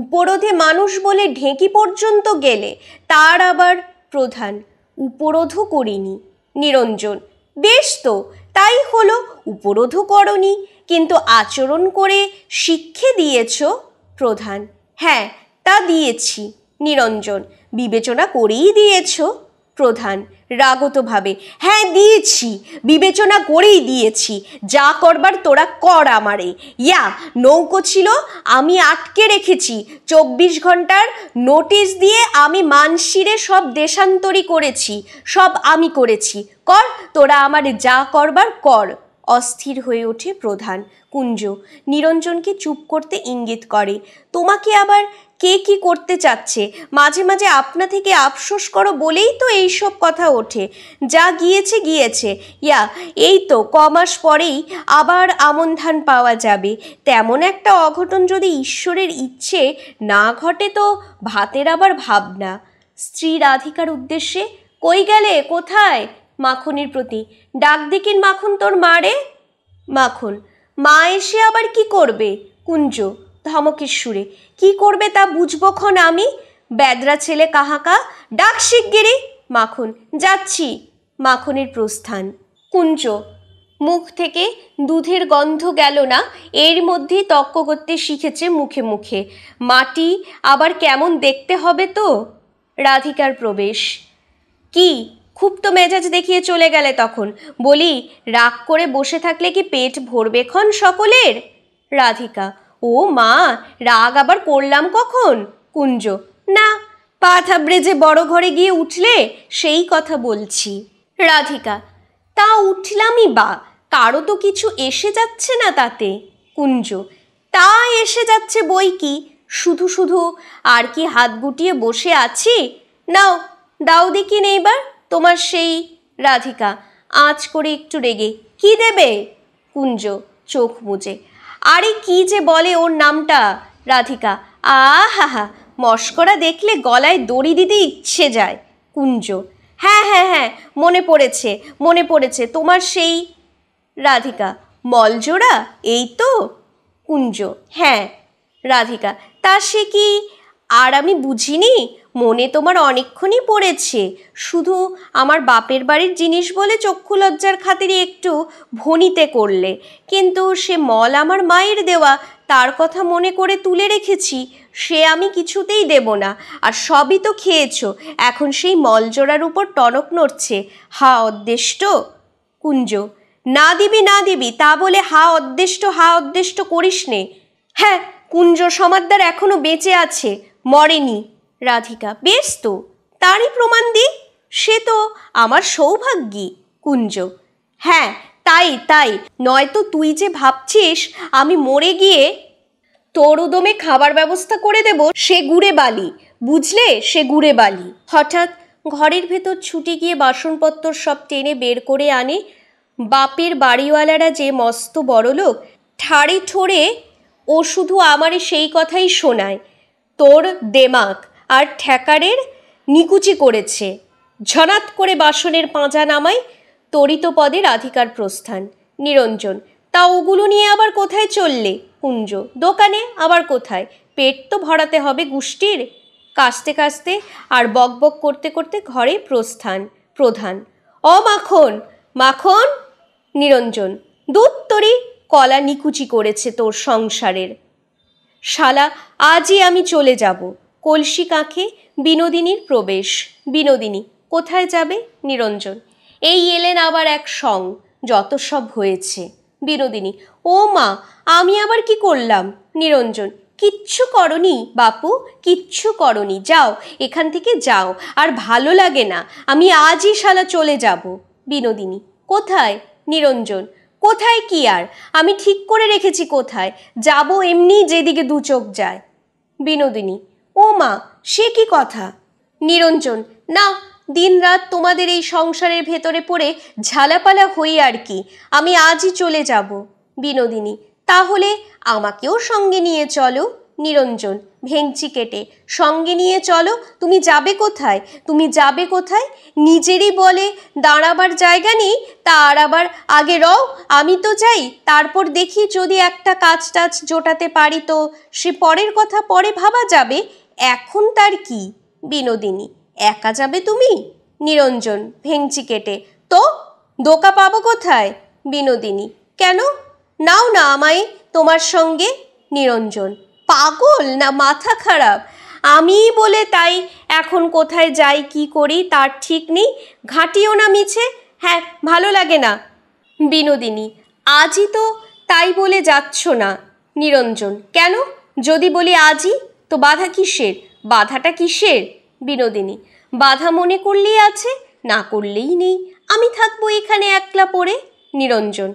উপরোধে মানুষ বলে ঢেঁকি পর্যন্ত গেলে তার আবার প্রধান উপরোধও করিনি নিরঞ্জন বেশ তো তাই হলো উপরোধও করনি কিন্তু আচরণ করে শিক্ষে দিয়েছ প্রধান হ্যাঁ তা দিয়েছি নিরঞ্জন বিবেচনা করেই দিয়েছো প্রধান রাগতভাবে হ্যাঁ দিয়েছি বিবেচনা করেই দিয়েছি যা করবার তোরা কর আমারে ইয়া নৌকো ছিল আমি আটকে রেখেছি চব্বিশ ঘন্টার নোটিশ দিয়ে আমি মানসিরে সব দেশান্তরী করেছি সব আমি করেছি কর তোরা আমার যা করবার কর অস্থির হয়ে ওঠে প্রধান কুঞ্জ নিরঞ্জনকে চুপ করতে ইঙ্গিত করে তোমাকে আবার কে কি করতে চাচ্ছে মাঝে মাঝে আপনা থেকে আফসোস করো বলেই তো এইসব কথা ওঠে যা গিয়েছে গিয়েছে ইয়া এই তো কমাস পরেই আবার আমন ধান পাওয়া যাবে তেমন একটা অঘটন যদি ঈশ্বরের ইচ্ছে না ঘটে তো ভাতের আবার ভাবনা স্ত্রী রাধিকার উদ্দেশ্যে কই গেলে কোথায় মাখনের প্রতি ডাক দিকিন মাখন তোর মারে মাখন মা এসে আবার কি করবে কুঞ্জ ধমকের সুরে কি করবে তা বুঝবখন আমি বেদরা ছেলে কাহাকা ডাক শিগগিরি মাখন যাচ্ছি মাখনের প্রস্থান কুঞ্জ মুখ থেকে দুধের গন্ধ গেল না এর মধ্যেই তক্ক করতে শিখেছে মুখে মুখে মাটি আবার কেমন দেখতে হবে তো রাধিকার প্রবেশ কি খুব তো মেজাজ দেখিয়ে চলে গেলে তখন বলি রাগ করে বসে থাকলে কি পেট ভরবে ক্ষণ সকলের রাধিকা ও মা রাগ আবার করলাম কখন কুঞ্জ না পা থাবড়ে যে বড় ঘরে গিয়ে উঠলে সেই কথা বলছি রাধিকা তা উঠলামই বা কারো তো কিছু এসে যাচ্ছে না তাতে কুঞ্জ তা এসে যাচ্ছে বই কি শুধু শুধু আর কি হাত গুটিয়ে বসে আছি নাও দাও দেখি নেইবার তোমার সেই রাধিকা আঁচ করে একটু রেগে কি দেবে কুঞ্জ চোখ মুজে আরে কি যে বলে ওর নামটা রাধিকা আহাহা মস্করা দেখলে গলায় দড়ি দিতে ইচ্ছে যায় কুঞ্জ হ্যাঁ হ্যাঁ হ্যাঁ মনে পড়েছে মনে পড়েছে তোমার সেই রাধিকা মলজোড়া এই তো কুঞ্জ হ্যাঁ রাধিকা তা সে কি আর আমি বুঝিনি মনে তোমার অনেকক্ষণই পড়েছে শুধু আমার বাপের বাড়ির জিনিস বলে চক্ষু লজ্জার খাতিরে একটু ভনিতে করলে কিন্তু সে মল আমার মায়ের দেওয়া তার কথা মনে করে তুলে রেখেছি সে আমি কিছুতেই দেব না আর সবই তো খেয়েছ এখন সেই মল জোড়ার উপর টনক নড়ছে হা অদ্দেষ্ট কুঞ্জ না দিবি না দিবি তা বলে হা অদ্দেষ্ট হা অদ্দেষ্ট করিস নে হ্যাঁ কুঞ্জ সমাদ্দার এখনও বেঁচে আছে মরেনি রাধিকা বেশ তো তারই প্রমাণ দিই সে তো আমার সৌভাগ্যী কুঞ্জ হ্যাঁ তাই তাই নয়তো তুই যে ভাবছিস আমি মরে গিয়ে তোর উদমে খাবার ব্যবস্থা করে দেব সে গুড়ে বালি বুঝলে সে গুড়ে বালি হঠাৎ ঘরের ভেতর ছুটে গিয়ে বাসনপত্র সব টেনে বের করে আনে বাপের বাড়িওয়ালারা যে মস্ত বড় লোক ঠাড়ে ঠোড়ে ও শুধু আমারে সেই কথাই শোনায় তোর দেমাক আর ঠ্যাকারের নিকুচি করেছে ঝনাত করে বাসনের পাঁজা নামায় তরিত পদের আধিকার প্রস্থান নিরঞ্জন তা ওগুলো নিয়ে আবার কোথায় চললে কুঞ্জ দোকানে আবার কোথায় পেট তো ভরাতে হবে গুষ্টির কাস্তে কাস্তে আর বকবক করতে করতে ঘরে প্রস্থান প্রধান অ মাখন মাখন নিরঞ্জন দুধ তরি কলা নিকুচি করেছে তোর সংসারের শালা আজই আমি চলে যাব কলসি কাঁখে বিনোদিনীর প্রবেশ বিনোদিনী কোথায় যাবে নিরঞ্জন এই এলেন আবার এক সং যত সব হয়েছে বিনোদিনী ও মা আমি আবার কি করলাম নিরঞ্জন কিচ্ছু করনি বাপু কিচ্ছু করনি যাও এখান থেকে যাও আর ভালো লাগে না আমি আজই শালা চলে যাব বিনোদিনী কোথায় নিরঞ্জন কোথায় কি আর আমি ঠিক করে রেখেছি কোথায় যাব এমনি যেদিকে দু চোখ যায় বিনোদিনী ও মা সে কি কথা নিরঞ্জন না দিন রাত তোমাদের এই সংসারের ভেতরে পড়ে ঝালাপালা হই আর কি আমি আজই চলে যাব বিনোদিনী তাহলে আমাকেও সঙ্গে নিয়ে চলো নিরঞ্জন ভেংচি কেটে সঙ্গে নিয়ে চলো তুমি যাবে কোথায় তুমি যাবে কোথায় নিজেরই বলে দাঁড়াবার জায়গা নেই তা আর আবার আগে রও আমি তো যাই তারপর দেখি যদি একটা কাজ টাজ জোটাতে পারি তো সে পরের কথা পরে ভাবা যাবে এখন তার কি বিনোদিনী একা যাবে তুমি নিরঞ্জন ভেংচি কেটে তো দোকা পাবো কোথায় বিনোদিনী কেন নাও না আমায় তোমার সঙ্গে নিরঞ্জন পাগল না মাথা খারাপ আমি বলে তাই এখন কোথায় যাই কি করি তার ঠিক নেই ঘাঁটিও না মিছে হ্যাঁ ভালো লাগে না বিনোদিনী আজই তো তাই বলে যাচ্ছ না নিরঞ্জন কেন যদি বলি আজই তো বাধা কিসের বাধাটা কিসের বিনোদিনী বাধা মনে করলেই আছে না করলেই নেই আমি থাকবো এখানে একলা পড়ে নিরঞ্জন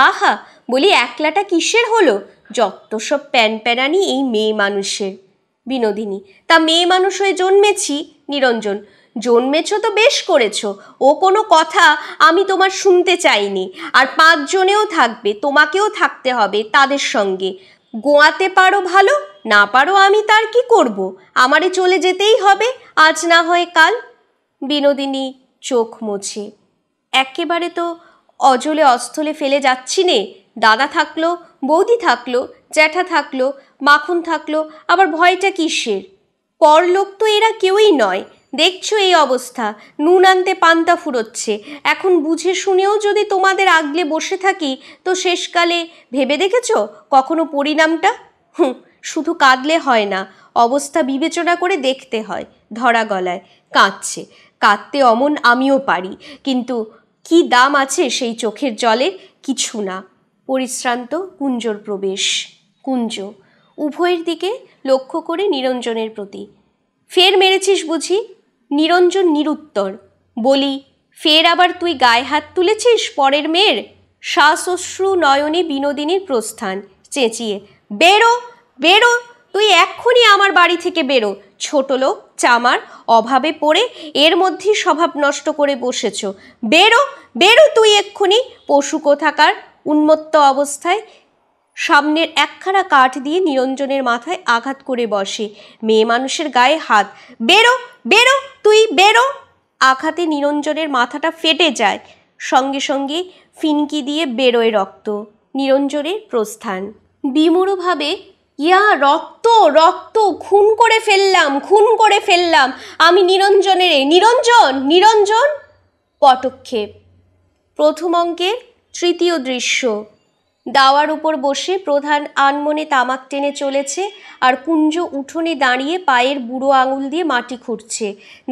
আহা বলি একলাটা কিসের হলো যত সব প্যান প্যানানি এই মেয়ে মানুষের বিনোদিনী তা মেয়ে মানুষ হয়ে জন্মেছি নিরঞ্জন জন্মেছ তো বেশ করেছ ও কোনো কথা আমি তোমার শুনতে চাইনি আর পাঁচজনেও থাকবে তোমাকেও থাকতে হবে তাদের সঙ্গে গোয়াতে পারো ভালো না পারো আমি তার কি করব। আমারে চলে যেতেই হবে আজ না হয় কাল বিনোদিনী চোখ মোছে একেবারে তো অজলে অস্থলে ফেলে যাচ্ছি নে দাদা থাকলো বৌদি থাকলো জ্যাঠা থাকলো মাখন থাকলো আবার ভয়টা কিসের পরলোক তো এরা কেউই নয় দেখছো এই অবস্থা নুন আনতে পান্তা ফুরোচ্ছে এখন বুঝে শুনেও যদি তোমাদের আগলে বসে থাকি তো শেষকালে ভেবে দেখেছো কখনো পরিণামটা হুম শুধু কাঁদলে হয় না অবস্থা বিবেচনা করে দেখতে হয় ধরা গলায় কাঁদছে কাঁদতে অমন আমিও পারি কিন্তু কি দাম আছে সেই চোখের জলের কিছু না পরিশ্রান্ত কুঞ্জর প্রবেশ কুঞ্জ উভয়ের দিকে লক্ষ্য করে নিরঞ্জনের প্রতি ফের মেরেছিস বুঝি নিরঞ্জন নিরুত্তর বলি ফের আবার তুই গায়ে হাত তুলেছিস পরের মেয়ের শাশ্রু নয়নে বিনোদিনীর প্রস্থান চেঁচিয়ে বেরো বেরো তুই এক্ষুনি আমার বাড়ি থেকে বেরো ছোট লোক চামার অভাবে পড়ে এর মধ্যেই স্বভাব নষ্ট করে বসেছ বেরো বেরো তুই এক্ষুনি পশু কোথাকার উন্মত্ত অবস্থায় সামনের একখানা কাঠ দিয়ে নিরঞ্জনের মাথায় আঘাত করে বসে মেয়ে মানুষের গায়ে হাত বেরো বেরো তুই বেরো আঘাতে নিরঞ্জনের মাথাটা ফেটে যায় সঙ্গে সঙ্গে ফিনকি দিয়ে বেরোয় রক্ত নিরঞ্জনের প্রস্থান বিমূঢ়ভাবে ইয়া রক্ত রক্ত খুন করে ফেললাম খুন করে ফেললাম আমি নিরঞ্জনের নিরঞ্জন নিরঞ্জন পটক্ষেপ প্রথম অঙ্কের তৃতীয় দৃশ্য দাওয়ার উপর বসে প্রধান আনমনে তামাক টেনে চলেছে আর কুঞ্জ উঠোনে দাঁড়িয়ে পায়ের বুড়ো আঙুল দিয়ে মাটি খুঁড়ছে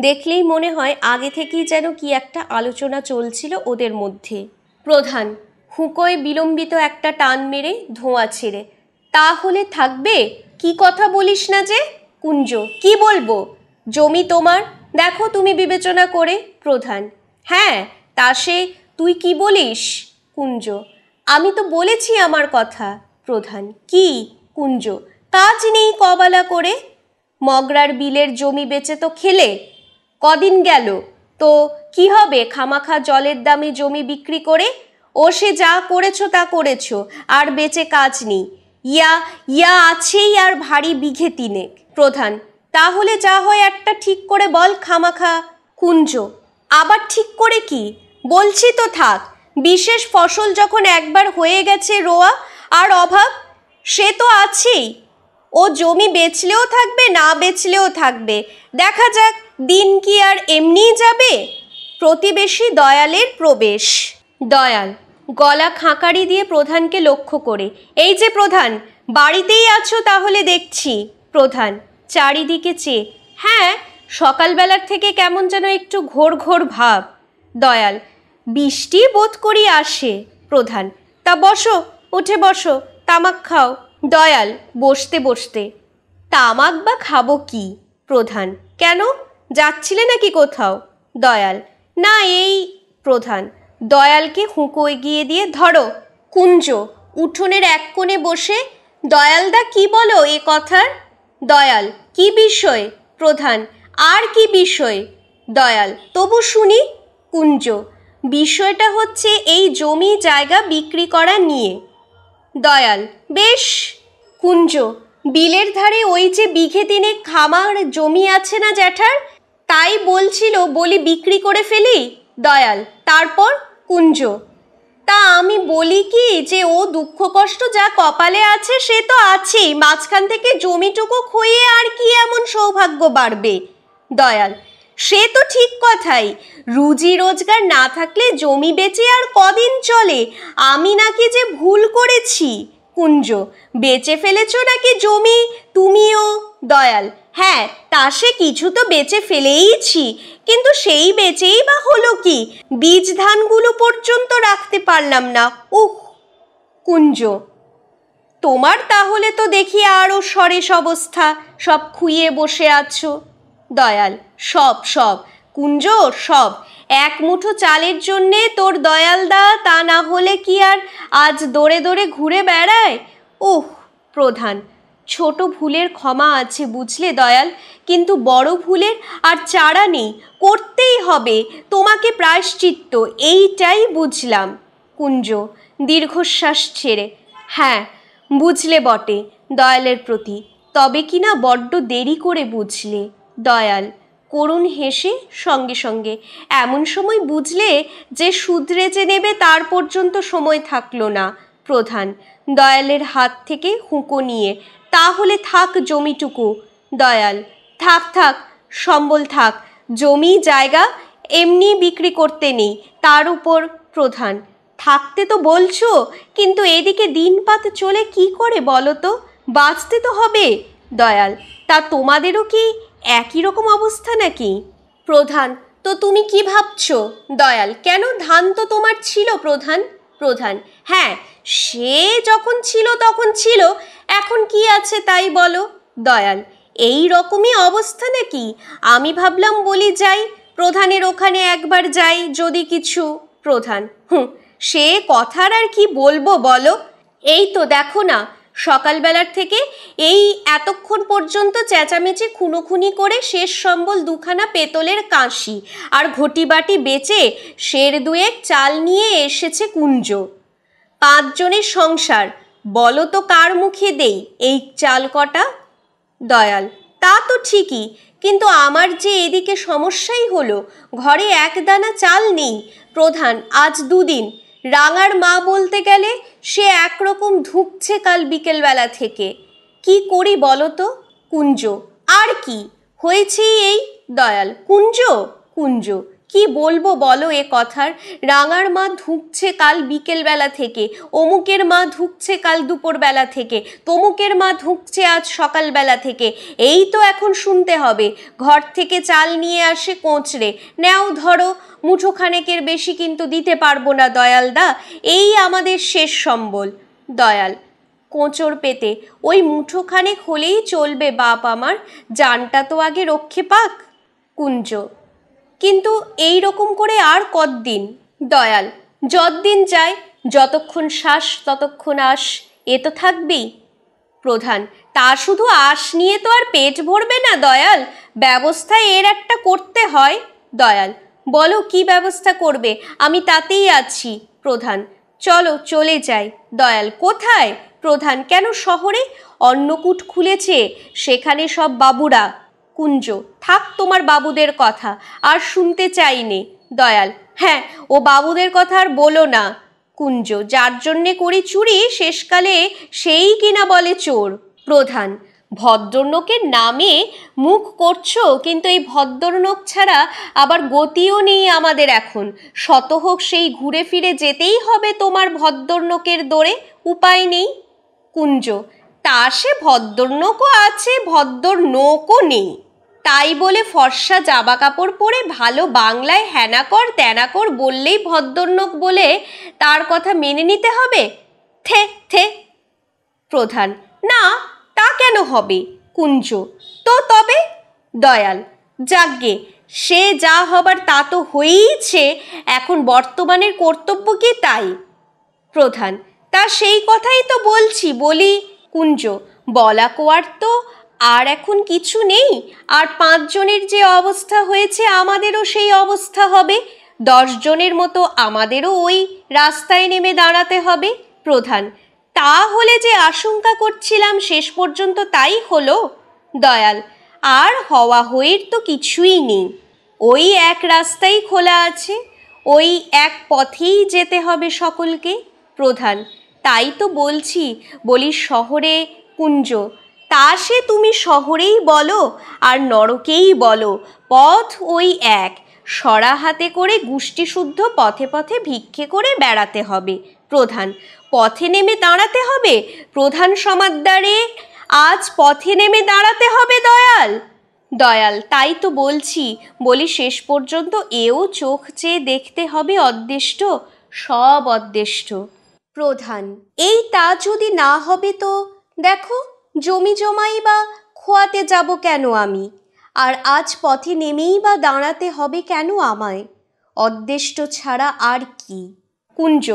দেখলেই মনে হয় আগে থেকেই যেন কি একটা আলোচনা চলছিল ওদের মধ্যে প্রধান হুঁকোয় বিলম্বিত একটা টান মেরে ধোঁয়া ছেড়ে তাহলে থাকবে কি কথা বলিস না যে কুঞ্জ কি বলবো জমি তোমার দেখো তুমি বিবেচনা করে প্রধান হ্যাঁ তা সে তুই কি বলিস কুঞ্জ আমি তো বলেছি আমার কথা প্রধান কি কুঞ্জ কাজ নেই কবালা করে মগরার বিলের জমি বেচে তো খেলে কদিন গেল তো কি হবে খামাখা জলের দামে জমি বিক্রি করে ও সে যা করেছো তা করেছো আর বেচে কাজ নেই ইয়া ইয়া আছেই আর ভারী বিঘে তিনে প্রধান তাহলে যা হয় একটা ঠিক করে বল খামাখা কুঞ্জ আবার ঠিক করে কি বলছি তো থাক বিশেষ ফসল যখন একবার হয়ে গেছে রোয়া আর অভাব সে তো আছেই ও জমি বেচলেও থাকবে না বেচলেও থাকবে দেখা যাক দিন কি আর এমনিই যাবে প্রতিবেশী দয়ালের প্রবেশ দয়াল গলা খাঁকারি দিয়ে প্রধানকে লক্ষ্য করে এই যে প্রধান বাড়িতেই আছো তাহলে দেখছি প্রধান চারিদিকে চেয়ে হ্যাঁ সকালবেলার থেকে কেমন যেন একটু ঘোর ঘোর ভাব দয়াল বৃষ্টি বোধ করি আসে প্রধান তা বসো উঠে বসো তামাক খাও দয়াল বসতে বসতে তামাক বা খাবো কি প্রধান কেন যাচ্ছিলে নাকি কোথাও দয়াল না এই প্রধান দয়ালকে হুঁকো এগিয়ে দিয়ে ধরো কুঞ্জ উঠোনের এক কোণে বসে দয়ালদা কি বলো এ কথার দয়াল কি বিষয় প্রধান আর কি বিষয় দয়াল তবু শুনি কুঞ্জ বিষয়টা হচ্ছে এই জমি জায়গা বিক্রি করা নিয়ে দয়াল বেশ কুঞ্জ বিলের ধারে ওই যে বিঘে দিনে খামার জমি আছে না জ্যাঠার তাই বলছিল বলি বিক্রি করে ফেলি দয়াল তারপর কুঞ্জ তা আমি বলি কি যে ও দুঃখ কষ্ট যা কপালে আছে সে তো আছেই মাঝখান থেকে জমিটুকু খুঁয়ে আর কি এমন সৌভাগ্য বাড়বে দয়াল সে তো ঠিক কথাই রুজি রোজগার না থাকলে জমি বেচে আর কদিন চলে আমি নাকি যে ভুল করেছি কুঞ্জ বেচে ফেলেছ নাকি জমি তুমিও দয়াল হ্যাঁ তা সে কিছু তো বেচে ফেলেইছি কিন্তু সেই বেচেই বা হলো কি বীজ ধানগুলো পর্যন্ত রাখতে পারলাম না উহ কুঞ্জ তোমার তাহলে তো দেখি আরও সরেস অবস্থা সব খুইয়ে বসে আছো দয়াল সব সব কুঞ্জ সব এক মুঠো চালের জন্যে তোর দয়ালদা তা না হলে কি আর আজ দৌড়ে দৌড়ে ঘুরে বেড়ায় ওহ প্রধান ছোট ভুলের ক্ষমা আছে বুঝলে দয়াল কিন্তু বড় ভুলের আর চারা নেই করতেই হবে তোমাকে প্রায়শ্চিত্ত এইটাই বুঝলাম কুঞ্জ দীর্ঘশ্বাস ছেড়ে হ্যাঁ বুঝলে বটে দয়ালের প্রতি তবে কিনা বড্ড দেরি করে বুঝলে দয়াল করুণ হেসে সঙ্গে সঙ্গে এমন সময় বুঝলে যে শুধরে যে নেবে তার পর্যন্ত সময় থাকলো না প্রধান দয়ালের হাত থেকে হুঁকো নিয়ে তাহলে থাক জমিটুকু দয়াল থাক থাক সম্বল থাক জমি জায়গা এমনি বিক্রি করতে নেই তার উপর প্রধান থাকতে তো বলছো কিন্তু এদিকে দিনপাত চলে কি করে বলো তো বাঁচতে তো হবে দয়াল তা তোমাদেরও কি একই রকম অবস্থা নাকি প্রধান তো তুমি কি ভাবছো দয়াল কেন ধান তো তোমার ছিল প্রধান প্রধান হ্যাঁ সে যখন ছিল তখন ছিল এখন কি আছে তাই বলো দয়াল এই রকমই অবস্থা নাকি আমি ভাবলাম বলি যাই প্রধানের ওখানে একবার যাই যদি কিছু প্রধান হুম সে কথার আর কি বলবো বলো এই তো দেখো না সকালবেলার থেকে এই এতক্ষণ পর্যন্ত চেঁচামেচি খুনোখুনি করে শেষ সম্বল দুখানা পেতলের কাঁসি আর ঘটিবাটি বেচে শের দুয়েক চাল নিয়ে এসেছে কুঞ্জ পাঁচজনের সংসার বলো তো কার মুখে দেই এই চাল কটা দয়াল তা তো ঠিকই কিন্তু আমার যে এদিকে সমস্যাই হলো ঘরে এক দানা চাল নেই প্রধান আজ দুদিন রাঙার মা বলতে গেলে সে একরকম ধুকছে কাল বিকেলবেলা থেকে কি করি বলো তো কুঞ্জ আর কি হয়েছেই এই দয়াল কুঞ্জ কুঞ্জ কি বলবো বলো এ কথার রাঙার মা ধুঁকছে কাল বিকেলবেলা থেকে অমুকের মা ধুঁকছে কাল দুপুরবেলা থেকে তমুকের মা ধুঁকছে আজ সকালবেলা থেকে এই তো এখন শুনতে হবে ঘর থেকে চাল নিয়ে আসে কোঁচড়ে নেও ধরো মুঠোখানেকের বেশি কিন্তু দিতে পারবো না দয়ালদা এই আমাদের শেষ সম্বল দয়াল কোঁচর পেতে ওই মুঠোখানেক হলেই চলবে বাপ আমার জানটা তো আগে রক্ষে পাক কুঞ্জ কিন্তু এই রকম করে আর কতদিন দয়াল যতদিন যায় যতক্ষণ শ্বাস ততক্ষণ আস এ তো থাকবেই প্রধান তা শুধু আস নিয়ে তো আর পেট ভরবে না দয়াল ব্যবস্থা এর একটা করতে হয় দয়াল বলো কি ব্যবস্থা করবে আমি তাতেই আছি প্রধান চলো চলে যাই দয়াল কোথায় প্রধান কেন শহরে অন্নকূট খুলেছে সেখানে সব বাবুরা কুঞ্জ থাক তোমার বাবুদের কথা আর শুনতে চাইনি দয়াল হ্যাঁ ও বাবুদের কথা আর বলো না কুঞ্জ যার জন্যে করি চুরি শেষকালে সেই কিনা বলে চোর প্রধান ভদ্রলোকের নামে মুখ করছো কিন্তু এই ভদ্রনক ছাড়া আবার গতিও নেই আমাদের এখন শত হোক সেই ঘুরে ফিরে যেতেই হবে তোমার ভদ্রনোকের দোড়ে উপায় নেই কুঞ্জ তা সে ভদ্রলোকও আছে ভদ্রলোকও নেই তাই বলে ফর্সা জামা কাপড় পরে ভালো বাংলায় হ্যানাকর ত্যানাকর বললেই ভদ্রলোক বলে তার কথা মেনে নিতে হবে থে থে প্রধান না তা কেন হবে কুঞ্জ তো তবে দয়াল যাজ্ঞে সে যা হবার তা তো হয়েইছে এখন বর্তমানের কর্তব্য কি তাই প্রধান তা সেই কথাই তো বলছি বলি কুঞ্জ বলা কোয়ার তো আর এখন কিছু নেই আর পাঁচজনের যে অবস্থা হয়েছে আমাদেরও সেই অবস্থা হবে দশজনের মতো আমাদেরও ওই রাস্তায় নেমে দাঁড়াতে হবে প্রধান তাহলে যে আশঙ্কা করছিলাম শেষ পর্যন্ত তাই হলো দয়াল আর হওয়া হয়ের তো কিছুই নেই ওই এক রাস্তাই খোলা আছে ওই এক পথেই যেতে হবে সকলকে প্রধান তাই তো বলছি বলি শহরে কুঞ্জ তা সে তুমি শহরেই বলো আর নরকেই বলো পথ ওই এক সরা হাতে করে গুষ্টিশুদ্ধ পথে পথে ভিক্ষে করে বেড়াতে হবে প্রধান পথে নেমে দাঁড়াতে হবে প্রধান সমাদ্দারে আজ পথে নেমে দাঁড়াতে হবে দয়াল দয়াল তাই তো বলছি বলি শেষ পর্যন্ত এও চোখ চেয়ে দেখতে হবে অদৃষ্ট সব অদৃষ্ট প্রধান এই তা যদি না হবে তো দেখো জমি জমাই বা খোয়াতে যাব কেন আমি আর আজ পথে নেমেই বা দাঁড়াতে হবে কেন আমায় অদ্দেষ্ট ছাড়া আর কি কুঞ্জ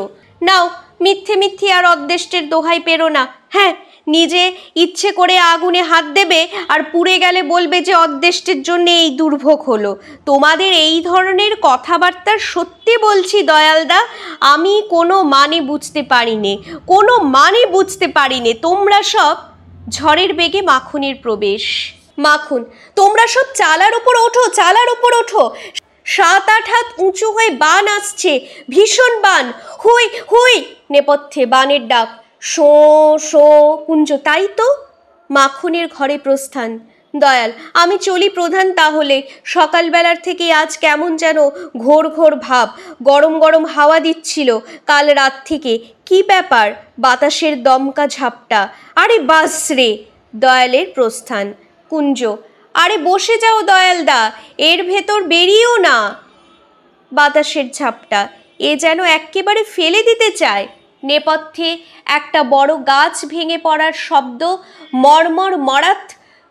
নাও মিথ্যে মিথ্যে আর অদ্দেষ্টের দোহাই পেরো না হ্যাঁ নিজে ইচ্ছে করে আগুনে হাত দেবে আর পুড়ে গেলে বলবে যে অদ্দেষ্টের জন্য এই দুর্ভোগ হলো তোমাদের এই ধরনের কথাবার্তা সত্যি বলছি দয়ালদা আমি কোনো মানে বুঝতে পারিনে কোনো মানে বুঝতে পারিনে তোমরা সব ঝড়ের বেগে মাখনের প্রবেশ মাখন তোমরা সব চালার ওপর ওঠো চালার ওপর ওঠো সাত আট হাত উঁচু হয়ে বান আসছে ভীষণ বান হুই হুই নেপথ্যে বানের ডাক শো শো কুঞ্জ তাই তো মাখনের ঘরে প্রস্থান দয়াল আমি চলি প্রধান তাহলে সকালবেলার থেকে আজ কেমন যেন ঘোর ঘোর ভাব গরম গরম হাওয়া দিচ্ছিল কাল রাত থেকে কি ব্যাপার বাতাসের দমকা ঝাপটা আরে বাস রে দয়ালের প্রস্থান কুঞ্জ আরে বসে যাও দয়ালদা এর ভেতর বেরিয়েও না বাতাসের ঝাপটা এ যেন একেবারে ফেলে দিতে চায় নেপথ্যে একটা বড় গাছ ভেঙে পড়ার শব্দ মরমর মরাত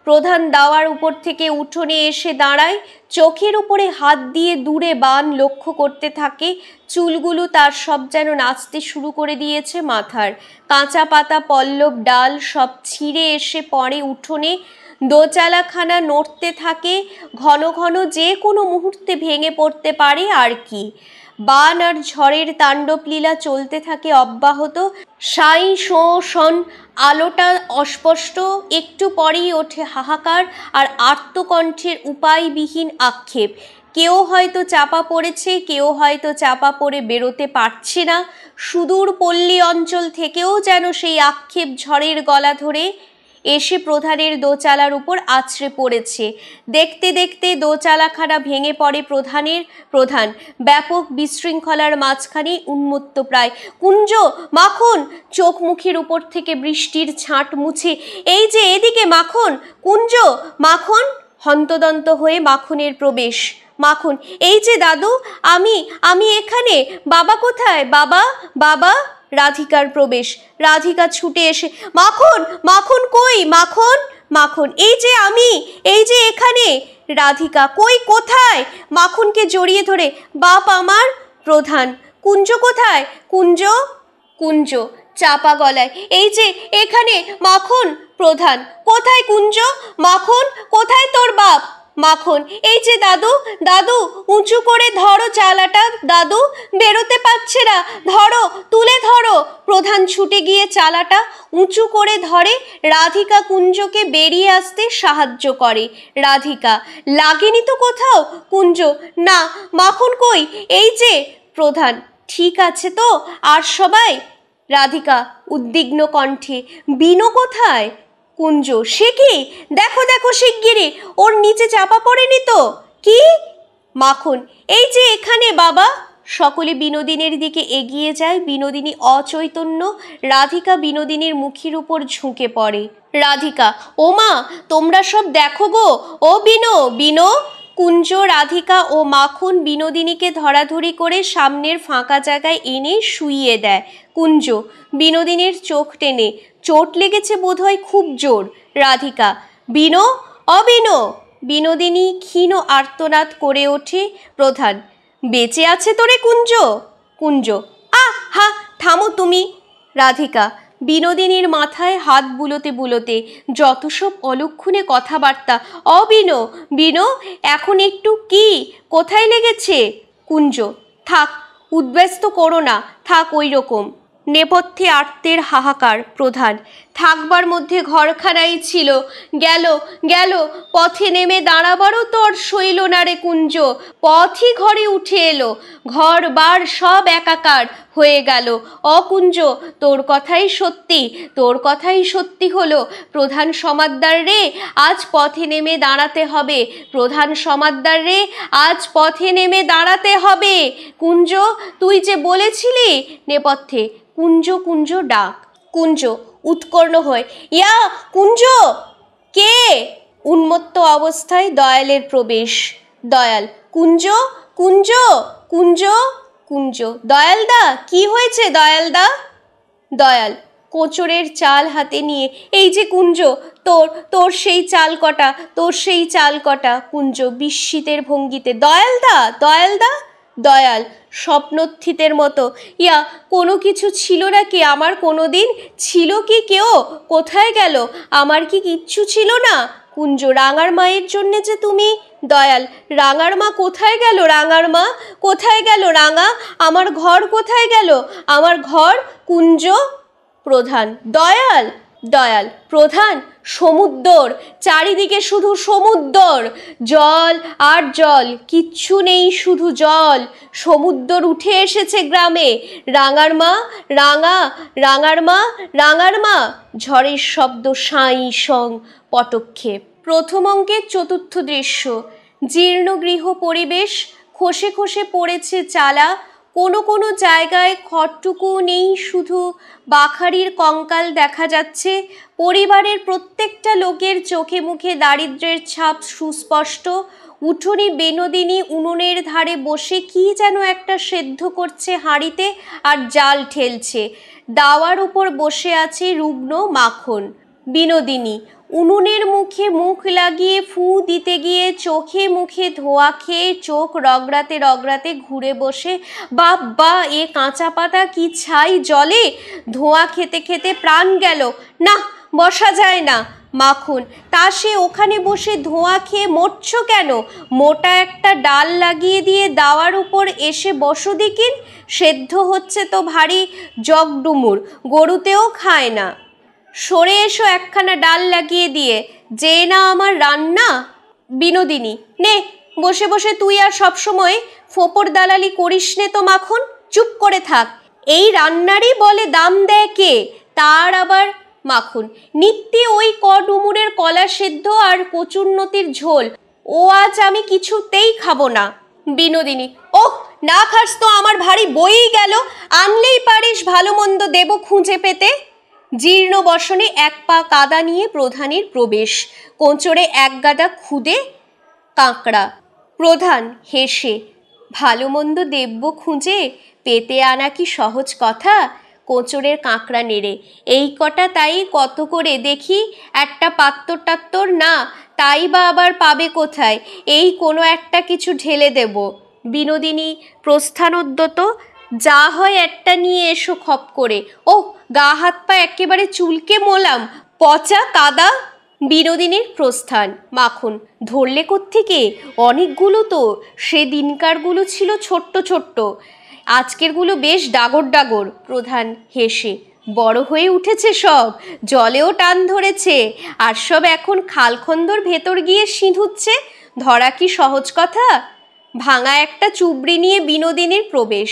প্রধান দাওয়ার উপর থেকে উঠোনে এসে দাঁড়ায় চোখের উপরে হাত দিয়ে দূরে বান লক্ষ্য করতে থাকে চুলগুলো তার সব যেন নাচতে শুরু করে দিয়েছে মাথার কাঁচা পাতা পল্লব ডাল সব ছিঁড়ে এসে পড়ে উঠোনে দোচালাখানা নড়তে থাকে ঘন ঘন যে কোনো মুহূর্তে ভেঙে পড়তে পারে আর কি বান আর ঝড়ের তাণ্ডব লীলা চলতে থাকে অব্যাহত সাই সো সন আলোটা অস্পষ্ট একটু পরেই ওঠে হাহাকার আর আত্মকণ্ঠের উপায়বিহীন আক্ষেপ কেউ হয়তো চাপা পড়েছে কেউ হয়তো চাপা পড়ে বেরোতে পারছে না সুদূর পল্লী অঞ্চল থেকেও যেন সেই আক্ষেপ ঝড়ের গলা ধরে এসে প্রধানের দোচালার উপর আছড়ে পড়েছে দেখতে দেখতে দোচালাখানা ভেঙে পড়ে প্রধানের প্রধান ব্যাপক বিশৃঙ্খলার মাঝখানে উন্মুক্ত প্রায় কুঞ্জ মাখন চোখ মুখের উপর থেকে বৃষ্টির ছাঁট মুছে এই যে এদিকে মাখন কুঞ্জ মাখন হন্তদন্ত হয়ে মাখনের প্রবেশ মাখন এই যে দাদু আমি আমি এখানে বাবা কোথায় বাবা বাবা রাধিকার প্রবেশ রাধিকা ছুটে এসে মাখন মাখন কই মাখন মাখন এই যে আমি এই যে এখানে রাধিকা কই কোথায় মাখনকে জড়িয়ে ধরে বাপ আমার প্রধান কুঞ্জ কোথায় কুঞ্জ কুঞ্জ চাপা গলায় এই যে এখানে মাখন প্রধান কোথায় কুঞ্জ মাখন কোথায় তোর বাপ মাখন এই যে দাদু দাদু উঁচু করে ধরো চালাটা দাদু বেরোতে পারছে না ধরো তুলে ধরো প্রধান ছুটে গিয়ে চালাটা উঁচু করে ধরে রাধিকা কুঞ্জকে বেরিয়ে আসতে সাহায্য করে রাধিকা লাগেনি তো কোথাও কুঞ্জ না মাখন কই এই যে প্রধান ঠিক আছে তো আর সবাই রাধিকা উদ্বিগ্ন কণ্ঠে বিনো কোথায় কুঞ্জ সে কি দেখো দেখো শিগগিরি ওর নিচে চাপা পড়েনি তো কি মাখন এই যে এখানে বাবা সকলে বিনোদিনীর দিকে এগিয়ে যায় বিনোদিনী অচৈতন্য রাধিকা বিনোদিনীর মুখির উপর ঝুঁকে পড়ে রাধিকা ওমা তোমরা সব দেখো গো ও বিনো বিনো কুঞ্জ রাধিকা ও মাখন বিনোদিনীকে ধরাধরি করে সামনের ফাঁকা জায়গায় এনে শুইয়ে দেয় কুঞ্জ বিনোদিনীর চোখ টেনে চোট লেগেছে বোধহয় খুব জোর রাধিকা বিনো অবিনো বিনোদিনী ক্ষীণ আর্তনাদ করে ওঠে প্রধান বেঁচে আছে তোরে কুঞ্জ কুঞ্জ আহ হা থামো তুমি রাধিকা বিনোদিনীর মাথায় হাত বুলোতে বুলোতে যত সব অলক্ষণে কথাবার্তা অবিনো বিনো এখন একটু কি কোথায় লেগেছে কুঞ্জ থাক উদ্ব্যস্ত করো না থাক ওই রকম নেপথ্যে আর্তের হাহাকার প্রধান থাকবার মধ্যে ঘরখানাই ছিল গেল গেল পথে নেমে দাঁড়াবারও তোর শৈল না রে কুঞ্জ পথই ঘরে উঠে এলো ঘর বার সব একাকার হয়ে গেল অকুঞ্জ তোর কথাই সত্যি তোর কথাই সত্যি হলো প্রধান সমাদ্দার রে আজ পথে নেমে দাঁড়াতে হবে প্রধান সমাদ্দার রে আজ পথে নেমে দাঁড়াতে হবে কুঞ্জ তুই যে বলেছিলি নেপথ্যে কুঞ্জ কুঞ্জ ডাক কুঞ্জ উৎকর্ণ হয়ে ইয়া কুঞ্জ কে উন্মত্ত অবস্থায় দয়ালের প্রবেশ দয়াল কুঞ্জ কুঞ্জ কুঞ্জ কুঞ্জ দয়ালদা কি হয়েছে দয়ালদা দয়াল কোচরের চাল হাতে নিয়ে এই যে কুঞ্জ তোর তোর সেই চাল কটা তোর সেই চাল কটা কুঞ্জ বিস্মিতের ভঙ্গিতে দয়ালদা দয়ালদা দয়াল স্বপ্নথিতের মতো ইয়া কোনো কিছু ছিল না কি আমার কোনো দিন ছিল কি কেউ কোথায় গেল আমার কি কিচ্ছু ছিল না কুঞ্জ রাঙার মায়ের জন্যে যে তুমি দয়াল রাঙার মা কোথায় গেল রাঙার মা কোথায় গেল রাঙা আমার ঘর কোথায় গেল আমার ঘর কুঞ্জ প্রধান দয়াল দয়াল প্রধান সমুদ্র চারিদিকে শুধু সমুদ্র জল আর জল কিচ্ছু নেই শুধু জল সমুদ্র উঠে এসেছে গ্রামে রাঙার মা রাঙা রাঙার মা রাঙার মা ঝড়ের শব্দ সাঁই সং পটক্ষেপ প্রথম অঙ্কের চতুর্থ দৃশ্য জীর্ণ গৃহ পরিবেশ খসে খসে পড়েছে চালা কোনো কোনো জায়গায় খড়টুকু নেই শুধু বাখারির কঙ্কাল দেখা যাচ্ছে পরিবারের প্রত্যেকটা লোকের চোখে মুখে দারিদ্রের ছাপ সুস্পষ্ট উঠোনে বেনোদিনী উনুনের ধারে বসে কি যেন একটা সেদ্ধ করছে হাঁড়িতে আর জাল ঠেলছে দাওয়ার উপর বসে আছে রুগ্ন মাখন বিনোদিনী উনুনের মুখে মুখ লাগিয়ে ফু দিতে গিয়ে চোখে মুখে ধোয়া খেয়ে চোখ রগড়াতে রগড়াতে ঘুরে বসে বাপ বা এ কাঁচা পাতা কি ছাই জলে ধোয়া খেতে খেতে প্রাণ গেল না বসা যায় না মাখন তা সে ওখানে বসে ধোঁয়া খেয়ে মরছ কেন মোটা একটা ডাল লাগিয়ে দিয়ে দাওয়ার উপর এসে বসো দিকিন সেদ্ধ হচ্ছে তো ভারী জগডুমুর গরুতেও খায় না সরে এসো একখানা ডাল লাগিয়ে দিয়ে যে না আমার রান্না বিনোদিনী নে বসে বসে তুই আর সবসময় ফোপর দালালি করিস নে তো মাখন চুপ করে থাক এই রান্নারই বলে দাম দেয় কে তার আবার মাখন নিত্যে ওই ক ডুমুরের কলা সেদ্ধ আর কচুন্নতির ঝোল ও আজ আমি কিছুতেই খাবো না বিনোদিনী ওহ না খাস তো আমার ভারী বই গেল আনলেই পারিস ভালো মন্দ দেব খুঁজে পেতে জীর্ণ বসনে এক পা কাদা নিয়ে প্রধানের প্রবেশ কোঞ্চড়ে এক গাদা খুদে কাঁকড়া প্রধান হেসে ভালো মন্দ দেব্য খুঁজে পেতে আনা কি সহজ কথা কোঁচড়ের কাঁকড়া নেড়ে এই কটা তাই কত করে দেখি একটা পাত্তর টাত্তর না তাই বা আবার পাবে কোথায় এই কোনো একটা কিছু ঢেলে দেব বিনোদিনী প্রস্থানোদ্যত যা হয় একটা নিয়ে এসো খপ করে ও গা হাত পা একেবারে চুলকে মোলাম পচা কাদা বিনোদিনীর প্রস্থান মাখন ধরলে থেকে অনেকগুলো তো সে দিনকারগুলো ছিল ছোট্ট ছোট্ট আজকেরগুলো বেশ ডাগর ডাগর প্রধান হেসে বড় হয়ে উঠেছে সব জলেও টান ধরেছে আর সব এখন খালখন্দর ভেতর গিয়ে সিঁধুচ্ছে ধরা কি সহজ কথা ভাঙা একটা চুবড়ি নিয়ে বিনোদিনীর প্রবেশ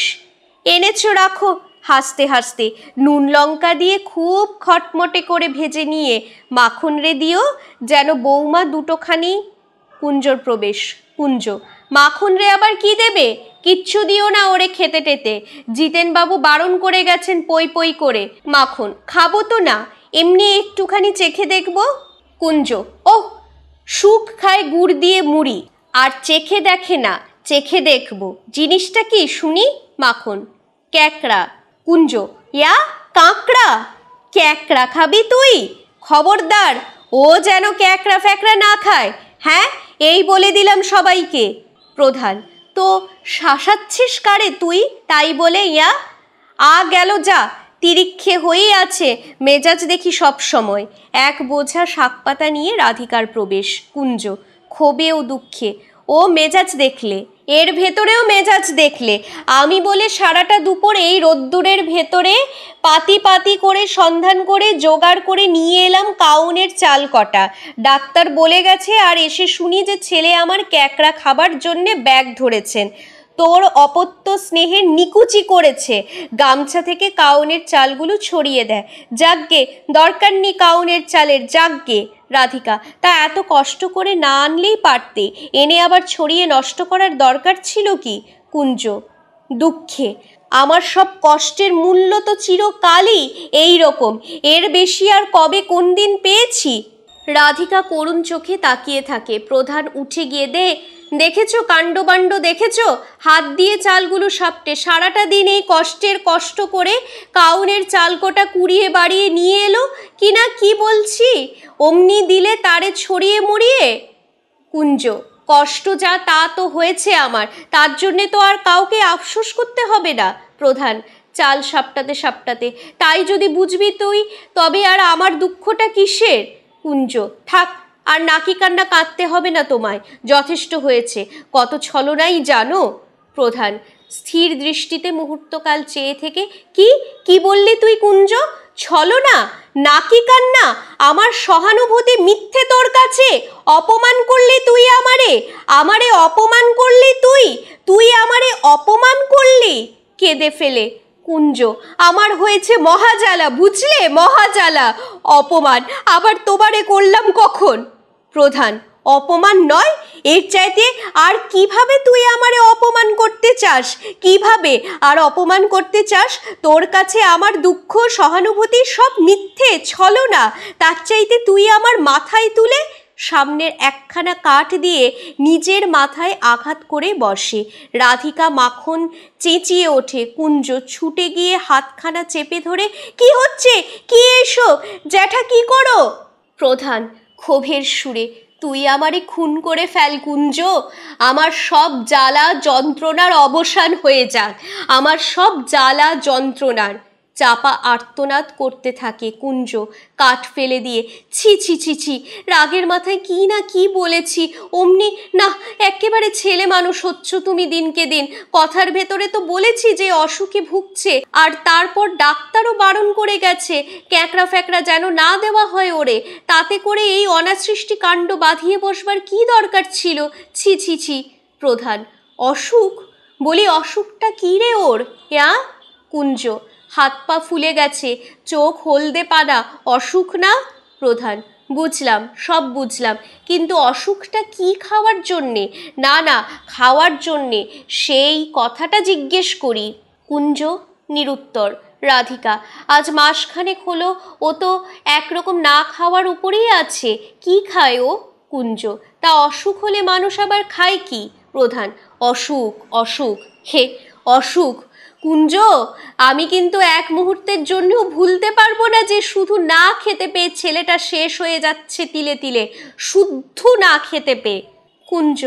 এনেছো রাখো হাসতে হাসতে নুন লঙ্কা দিয়ে খুব খটমটে করে ভেজে নিয়ে মাখন রে দিও যেন বৌমা দুটোখানি পুঞ্জর প্রবেশ পুঞ্জ মাখন রে আবার কি দেবে কিচ্ছু দিও না ওরে খেতে টেতে জিতেনবাবু বারণ করে গেছেন পই পই করে মাখন খাবো তো না এমনি একটুখানি চেখে দেখব কুঞ্জ ওহ সুখ খায় গুড় দিয়ে মুড়ি আর চেখে দেখে না চেখে দেখব জিনিসটা কি শুনি মাখন ক্যাকড়া কুঞ্জ ইয়া কাঁকড়া ক্যাকড়া খাবি তুই খবরদার ও যেন ক্যাকড়া ফ্যাকড়া না খায় হ্যাঁ এই বলে দিলাম সবাইকে প্রধান তো শাসাচ্ছিস কারে তুই তাই বলে ইয়া আ গেল যা তিরিক্ষে হয়েই আছে মেজাজ দেখি সব সময় এক বোঝা শাকপাতা নিয়ে রাধিকার প্রবেশ কুঞ্জ ক্ষোভে ও দুঃখে ও মেজাজ দেখলে এর ভেতরেও মেজাজ দেখলে আমি বলে সারাটা দুপুর এই রোদ্দুরের ভেতরে পাতি পাতি করে সন্ধান করে জোগাড় করে নিয়ে এলাম কাউনের চাল কটা ডাক্তার বলে গেছে আর এসে শুনি যে ছেলে আমার ক্যাকড়া খাবার জন্যে ব্যাগ ধরেছেন তোর অপত্য স্নেহের নিকুচি করেছে গামছা থেকে কাউনের চালগুলো ছড়িয়ে দেয় যাগ্যে দরকার নেই কাউনের চালের যাগ্যে রাধিকা তা এত কষ্ট করে না আনলেই পারতে এনে আবার ছড়িয়ে নষ্ট করার দরকার ছিল কি কুঞ্জ দুঃখে আমার সব কষ্টের মূল্য তো চিরকালই এই রকম এর বেশি আর কবে কোন দিন পেয়েছি রাধিকা করুণ চোখে তাকিয়ে থাকে প্রধান উঠে গিয়ে দে দেখেছো কাণ্ডবাণ্ড দেখেছো হাত দিয়ে চালগুলো সাপটে সারাটা দিন এই কষ্টের কষ্ট করে কাউনের চালকোটা কুড়িয়ে বাড়িয়ে নিয়ে এলো কিনা কি বলছি অমনি দিলে তারে ছড়িয়ে মরিয়ে কুঞ্জ কষ্ট যা তা তো হয়েছে আমার তার জন্যে তো আর কাউকে আফসোস করতে হবে না প্রধান চাল সাপটাতে সাপটাতে তাই যদি বুঝবি তুই তবে আর আমার দুঃখটা কিসের কুঞ্জ থাক আর নাকি কান্না কাঁদতে হবে না তোমায় যথেষ্ট হয়েছে কত ছলনাই জানো প্রধান স্থির দৃষ্টিতে মুহূর্তকাল চেয়ে থেকে কি কি বললি তুই কুঞ্জ ছলনা নাকি কান্না আমার সহানুভূতি মিথ্যে তোর কাছে অপমান করলি তুই আমারে আমারে অপমান করলি তুই তুই আমারে অপমান করলি কেঁদে ফেলে কুঞ্জ আমার হয়েছে মহাজালা বুঝলে মহাজালা অপমান আবার তোমারে করলাম কখন প্রধান অপমান নয় এর চাইতে আর কিভাবে তুই আমারে অপমান করতে চাস কিভাবে আর অপমান করতে চাস তোর কাছে আমার দুঃখ সহানুভূতি সব মিথ্যে ছলনা তার চাইতে তুই আমার মাথায় তুলে সামনের একখানা কাঠ দিয়ে নিজের মাথায় আঘাত করে বসে রাধিকা মাখন চেঁচিয়ে ওঠে কুঞ্জ ছুটে গিয়ে হাতখানা চেপে ধরে কি হচ্ছে কি এসো জ্যাঠা কি করো প্রধান ক্ষোভের সুরে তুই আমারে খুন করে ফেল কুঞ্জ আমার সব জ্বালা যন্ত্রণার অবসান হয়ে যাক আমার সব জ্বালা যন্ত্রণার চাপা আর্তনাদ করতে থাকে কুঞ্জ কাঠ ফেলে দিয়ে ছি ছি ছি ছি রাগের মাথায় কি না কি বলেছি অমনি না একেবারে ছেলে মানুষ হচ্ছ তুমি দিনকে দিন কথার ভেতরে তো বলেছি যে অসুখে ভুগছে আর তারপর ডাক্তারও বারণ করে গেছে ক্যাঁকড়া ফ্যাঁকড়া যেন না দেওয়া হয় ওরে তাতে করে এই অনাসৃষ্টি কাণ্ড বাঁধিয়ে বসবার কি দরকার ছিল ছি ছি ছি প্রধান অসুখ বলি অসুখটা কী রে ওর হ্যাঁ কুঞ্জ হাত পা ফুলে গেছে চোখ হলদে পাড়া অসুখ না প্রধান বুঝলাম সব বুঝলাম কিন্তু অসুখটা কি খাওয়ার জন্যে না না খাওয়ার জন্যে সেই কথাটা জিজ্ঞেস করি কুঞ্জ নিরুত্তর রাধিকা আজ মাসখানেক হলো ও তো একরকম না খাওয়ার উপরেই আছে কি খায় ও কুঞ্জ তা অসুখ হলে মানুষ আবার খায় কি প্রধান অসুখ অসুখ হে অসুখ কুঞ্জ আমি কিন্তু এক মুহূর্তের জন্যও ভুলতে পারবো না যে শুধু না খেতে পেয়ে ছেলেটা শেষ হয়ে যাচ্ছে তিলে তিলে শুদ্ধ না খেতে পেয়ে কুঞ্জ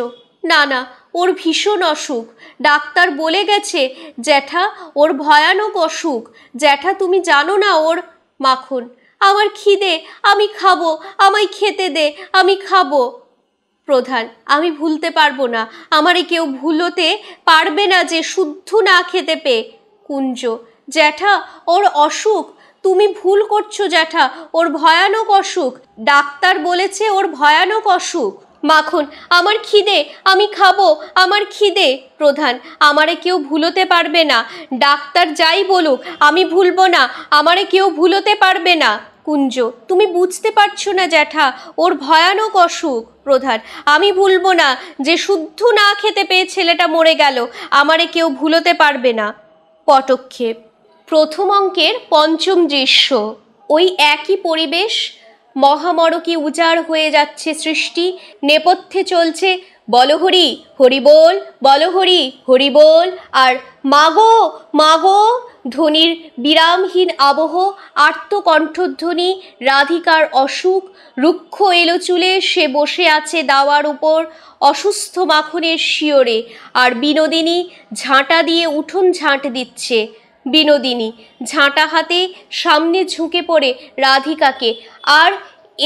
না না ওর ভীষণ অসুখ ডাক্তার বলে গেছে জ্যাঠা ওর ভয়ানক অসুখ জ্যাঠা তুমি জানো না ওর মাখন আমার খিদে আমি খাবো আমায় খেতে দে আমি খাবো প্রধান আমি ভুলতে পারবো না আমারে কেউ ভুলোতে পারবে না যে শুদ্ধ না খেতে পেয়ে কুঞ্জ জ্যাঠা ওর অসুখ তুমি ভুল করছো জ্যাঠা ওর ভয়ানক অসুখ ডাক্তার বলেছে ওর ভয়ানক অসুখ মাখন আমার খিদে আমি খাবো আমার খিদে প্রধান আমারে কেউ ভুলোতে পারবে না ডাক্তার যাই বলুক আমি ভুলবো না আমারে কেউ ভুলোতে পারবে না কুঞ্জ তুমি বুঝতে পারছো না জ্যাঠা ওর ভয়ানক অসুখ প্রধান আমি ভুলবো না যে শুদ্ধ না খেতে পেয়ে ছেলেটা মরে গেল আমারে কেউ ভুলোতে পারবে না পটক্ষেপ প্রথম অঙ্কের পঞ্চম দৃশ্য ওই একই পরিবেশ মহামরকি উজাড় হয়ে যাচ্ছে সৃষ্টি নেপথ্যে চলছে বলো হরি হরি বল বলো হরি হরি বল আর মাগো মাগো ধ্বনির বিরামহীন আবহ আর্তকণ্ঠধ্বনি রাধিকার অসুখ রুক্ষ এলো চুলে সে বসে আছে দাওয়ার উপর অসুস্থ মাখনের শিওরে আর বিনোদিনী ঝাঁটা দিয়ে উঠোন ঝাঁট দিচ্ছে বিনোদিনী ঝাঁটা হাতে সামনে ঝুঁকে পড়ে রাধিকাকে আর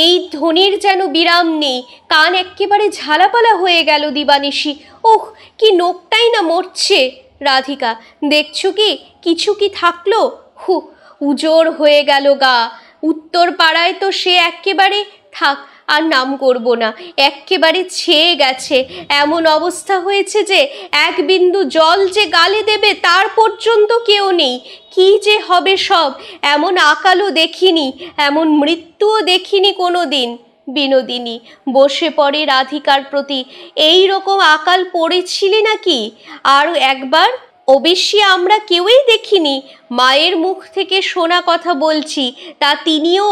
এই ধ্বনির যেন বিরাম নেই কান একেবারে ঝালাপালা হয়ে গেল দিবানিশি ওহ কি নোকটাই না মরছে রাধিকা দেখছ কি কিছু কি থাকলো হু উজোর হয়ে গেল গা উত্তর পাড়ায় তো সে একেবারে থাক আর নাম করব না একেবারে ছেয়ে গেছে এমন অবস্থা হয়েছে যে এক বিন্দু জল যে গালে দেবে তার পর্যন্ত কেউ নেই কি যে হবে সব এমন আকালও দেখিনি এমন মৃত্যুও দেখিনি কোনো দিন বিনোদিনী বসে পড়ে রাধিকার প্রতি এই রকম আকাল পড়েছিলে নাকি আর একবার অবশ্যই আমরা কেউই দেখিনি মায়ের মুখ থেকে শোনা কথা বলছি তা তিনিও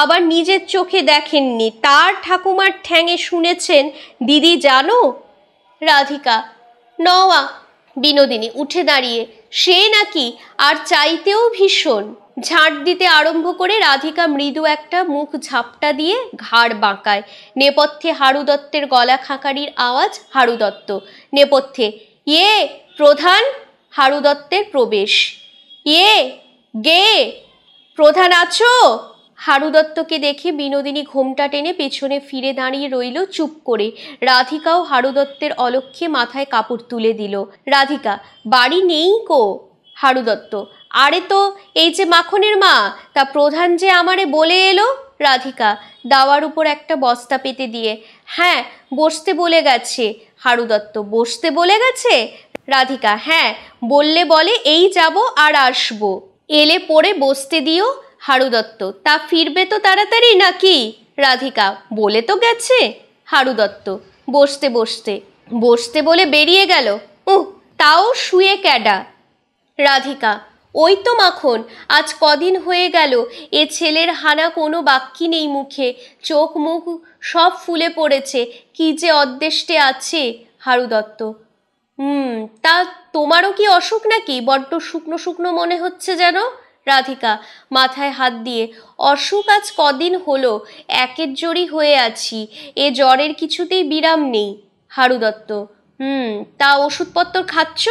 আবার নিজের চোখে দেখেননি তার ঠাকুমার ঠ্যাঙে শুনেছেন দিদি জানো রাধিকা নওয়া বিনোদিনী উঠে দাঁড়িয়ে সে নাকি আর চাইতেও ভীষণ ঝাঁট দিতে আরম্ভ করে রাধিকা মৃদু একটা মুখ ঝাপটা দিয়ে ঘাড় বাঁকায় নেপথ্যে হারু দত্তের গলা খাঁকারির আওয়াজ হারু দত্ত নেপথ্যে ইয়ে প্রধান হারু দত্তের প্রবেশ ইয়ে গে প্রধান আছো হারু দত্তকে দেখে বিনোদিনী ঘোমটা টেনে পেছনে ফিরে দাঁড়িয়ে রইল চুপ করে রাধিকাও হারু দত্তের অলক্ষ্যে মাথায় কাপড় তুলে দিল রাধিকা বাড়ি নেই কো হারু দত্ত আরে তো এই যে মাখনের মা তা প্রধান যে আমারে বলে এলো রাধিকা দাওয়ার উপর একটা বস্তা পেতে দিয়ে হ্যাঁ বসতে বলে গেছে হারু দত্ত বসতে বলে গেছে রাধিকা হ্যাঁ বললে বলে এই যাব আর আসবো এলে পড়ে বসতে দিও হারু দত্ত তা ফিরবে তো তাড়াতাড়ি নাকি রাধিকা বলে তো গেছে হারু দত্ত বসতে বসতে বসতে বলে বেরিয়ে গেল উহ তাও শুয়ে ক্যাডা রাধিকা ওই তো মাখন আজ কদিন হয়ে গেল এ ছেলের হানা কোনো বাক্যি নেই মুখে চোখ মুখ সব ফুলে পড়েছে কি যে অদ্দেষ্টে আছে হারু দত্ত হুম তা তোমারও কি অসুখ নাকি বড্ড শুকনো শুকনো মনে হচ্ছে যেন রাধিকা মাথায় হাত দিয়ে অসুখ আজ কদিন হলো একের জড়ি হয়ে আছি এ জ্বরের কিছুতেই বিরাম নেই হারু দত্ত হুম তা ওষুধপত্র খাচ্ছ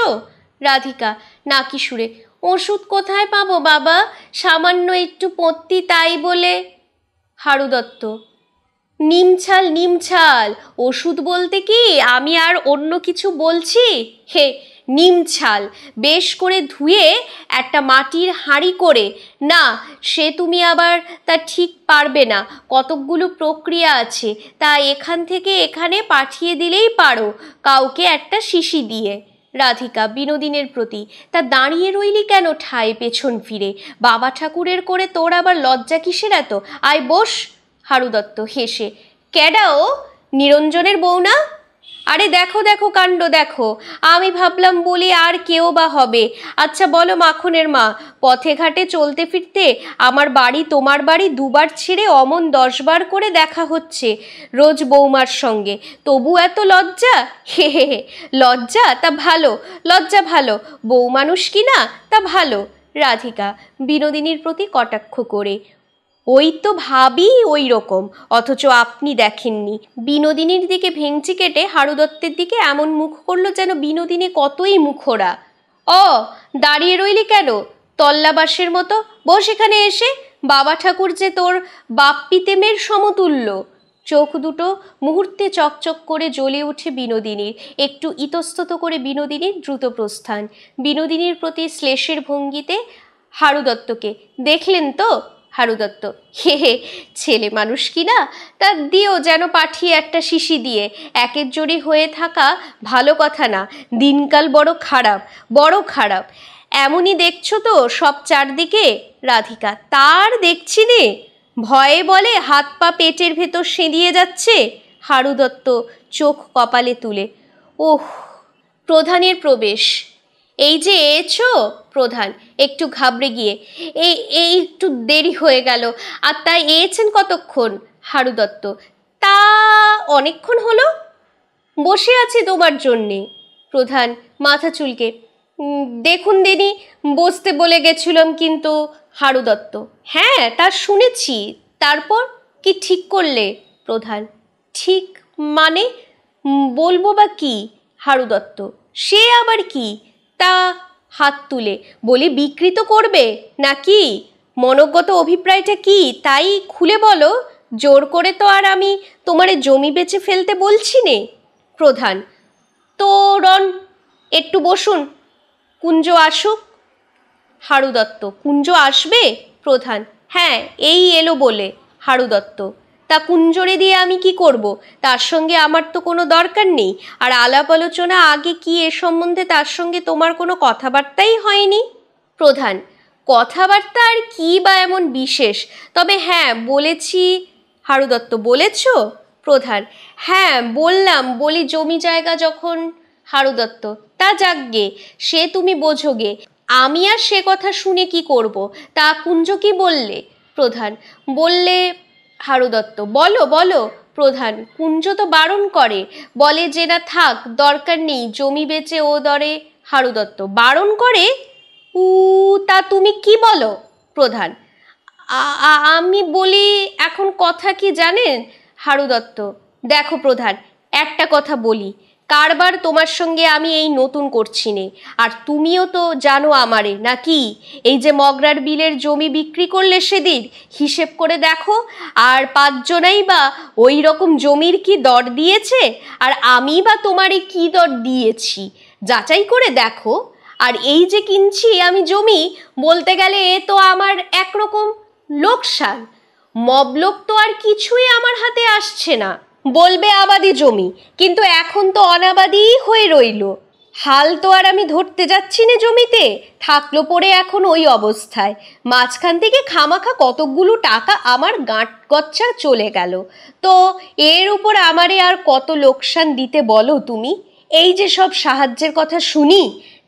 রাধিকা নাকি সুরে ওষুধ কোথায় পাবো বাবা সামান্য একটু পত্তি তাই বলে হারু দত্ত নিমছাল নিমছাল ওষুধ বলতে কি আমি আর অন্য কিছু বলছি হে নিমছাল বেশ করে ধুয়ে একটা মাটির হাঁড়ি করে না সে তুমি আবার তা ঠিক পারবে না কতকগুলো প্রক্রিয়া আছে তা এখান থেকে এখানে পাঠিয়ে দিলেই পারো কাউকে একটা শিশি দিয়ে রাধিকা বিনোদিনের প্রতি তা দাঁড়িয়ে রইলি কেন ঠায় পেছন ফিরে বাবা ঠাকুরের করে তোর আবার লজ্জা কিসের এত আয় বস হারুদত্ত হেসে ক্যাডাও নিরঞ্জনের বউ না আরে দেখো দেখো কাণ্ড দেখো আমি ভাবলাম বলি আর কেউ বা হবে আচ্ছা বলো মাখনের মা পথে ঘাটে চলতে ফিরতে আমার বাড়ি তোমার বাড়ি দুবার ছেড়ে অমন দশবার করে দেখা হচ্ছে রোজ বৌমার সঙ্গে তবু এত লজ্জা হে হে হে লজ্জা তা ভালো লজ্জা ভালো মানুষ কি না তা ভালো রাধিকা বিনোদিনীর প্রতি কটাক্ষ করে ওই তো ভাবি ওই রকম অথচ আপনি দেখেননি বিনোদিনীর দিকে ভেংচি কেটে হারু দত্তের দিকে এমন মুখ করল যেন বিনোদিনী কতই মুখরা অ দাঁড়িয়ে রইলি কেন তল্লাবাসের মতো বস এখানে এসে বাবা ঠাকুর যে তোর বাপ্পিতেমের সমতুল্য চোখ দুটো মুহূর্তে চকচক করে জ্বলে উঠে বিনোদিনীর একটু ইতস্তত করে বিনোদিনীর দ্রুত প্রস্থান বিনোদিনীর প্রতি শ্লেষের ভঙ্গিতে হারু দত্তকে দেখলেন তো হারু দত্ত হে হে ছেলে মানুষ কি না তা দিও যেন পাঠিয়ে একটা শিশি দিয়ে একের জোরে হয়ে থাকা ভালো কথা না দিনকাল বড় খারাপ বড় খারাপ এমনই দেখছো তো সব চারদিকে রাধিকা তার দেখছি নে ভয়ে বলে হাত পা পেটের ভেতর সেঁদিয়ে যাচ্ছে হারু দত্ত চোখ কপালে তুলে ওহ প্রধানের প্রবেশ এই যে এছো প্রধান একটু ঘাবড়ে গিয়ে এই এই একটু দেরি হয়ে গেল আর তাই এয়েছেন কতক্ষণ হারু দত্ত তা অনেকক্ষণ হলো বসে আছি তোমার জন্যে প্রধান মাথা চুলকে দেখুন দিনি বসতে বলে গেছিলাম কিন্তু হারু দত্ত হ্যাঁ তা শুনেছি তারপর কি ঠিক করলে প্রধান ঠিক মানে বলবো বা কি হারু দত্ত সে আবার কি তা হাত তুলে বলি বিকৃত করবে নাকি মনজ্ঞত অভিপ্রায়টা কি তাই খুলে বলো জোর করে তো আর আমি তোমারে জমি বেছে ফেলতে বলছি নে প্রধান তো রন একটু বসুন কুঞ্জ আসুক হারু দত্ত কুঞ্জ আসবে প্রধান হ্যাঁ এই এলো বলে হারু দত্ত তা কুঞ্জরে দিয়ে আমি কি করব তার সঙ্গে আমার তো কোনো দরকার নেই আর আলাপ আলোচনা আগে কি এ সম্বন্ধে তার সঙ্গে তোমার কোনো কথাবার্তাই হয়নি প্রধান কথাবার্তা আর কি বা এমন বিশেষ তবে হ্যাঁ বলেছি হারুদত্ত বলেছ প্রধান হ্যাঁ বললাম বলি জমি জায়গা যখন হারুদত্ত তা যাক গে সে তুমি বোঝোগে আমি আর সে কথা শুনে কি করব তা কুঞ্জ কি বললে প্রধান বললে দত্ত বলো বলো প্রধান কুঞ্জ তো বারণ করে বলে যে না থাক দরকার নেই জমি বেচে ও দরে হারুদত্ত বারণ করে উ তা তুমি কি বলো প্রধান আমি বলি এখন কথা কি জানেন হারুদত্ত দেখো প্রধান একটা কথা বলি কারবার তোমার সঙ্গে আমি এই নতুন করছি নে আর তুমিও তো জানো আমারে নাকি এই যে মগরার বিলের জমি বিক্রি করলে সেদিন হিসেব করে দেখো আর পাঁচজনাই বা ওই রকম জমির কি দর দিয়েছে আর আমি বা তোমারে কি দর দিয়েছি যাচাই করে দেখো আর এই যে কিনছি আমি জমি বলতে গেলে এ তো আমার একরকম লোকসান মবলোক তো আর কিছুই আমার হাতে আসছে না বলবে আবাদি জমি কিন্তু এখন তো অনাবাদিই হয়ে রইল হাল তো আর আমি ধরতে যাচ্ছি না জমিতে থাকলো পরে এখন ওই অবস্থায় মাঝখান থেকে খামাখা কতকগুলো টাকা আমার গাঁট গচ্ছা চলে গেল তো এর উপর আমারে আর কত লোকসান দিতে বলো তুমি এই যে সব সাহায্যের কথা শুনি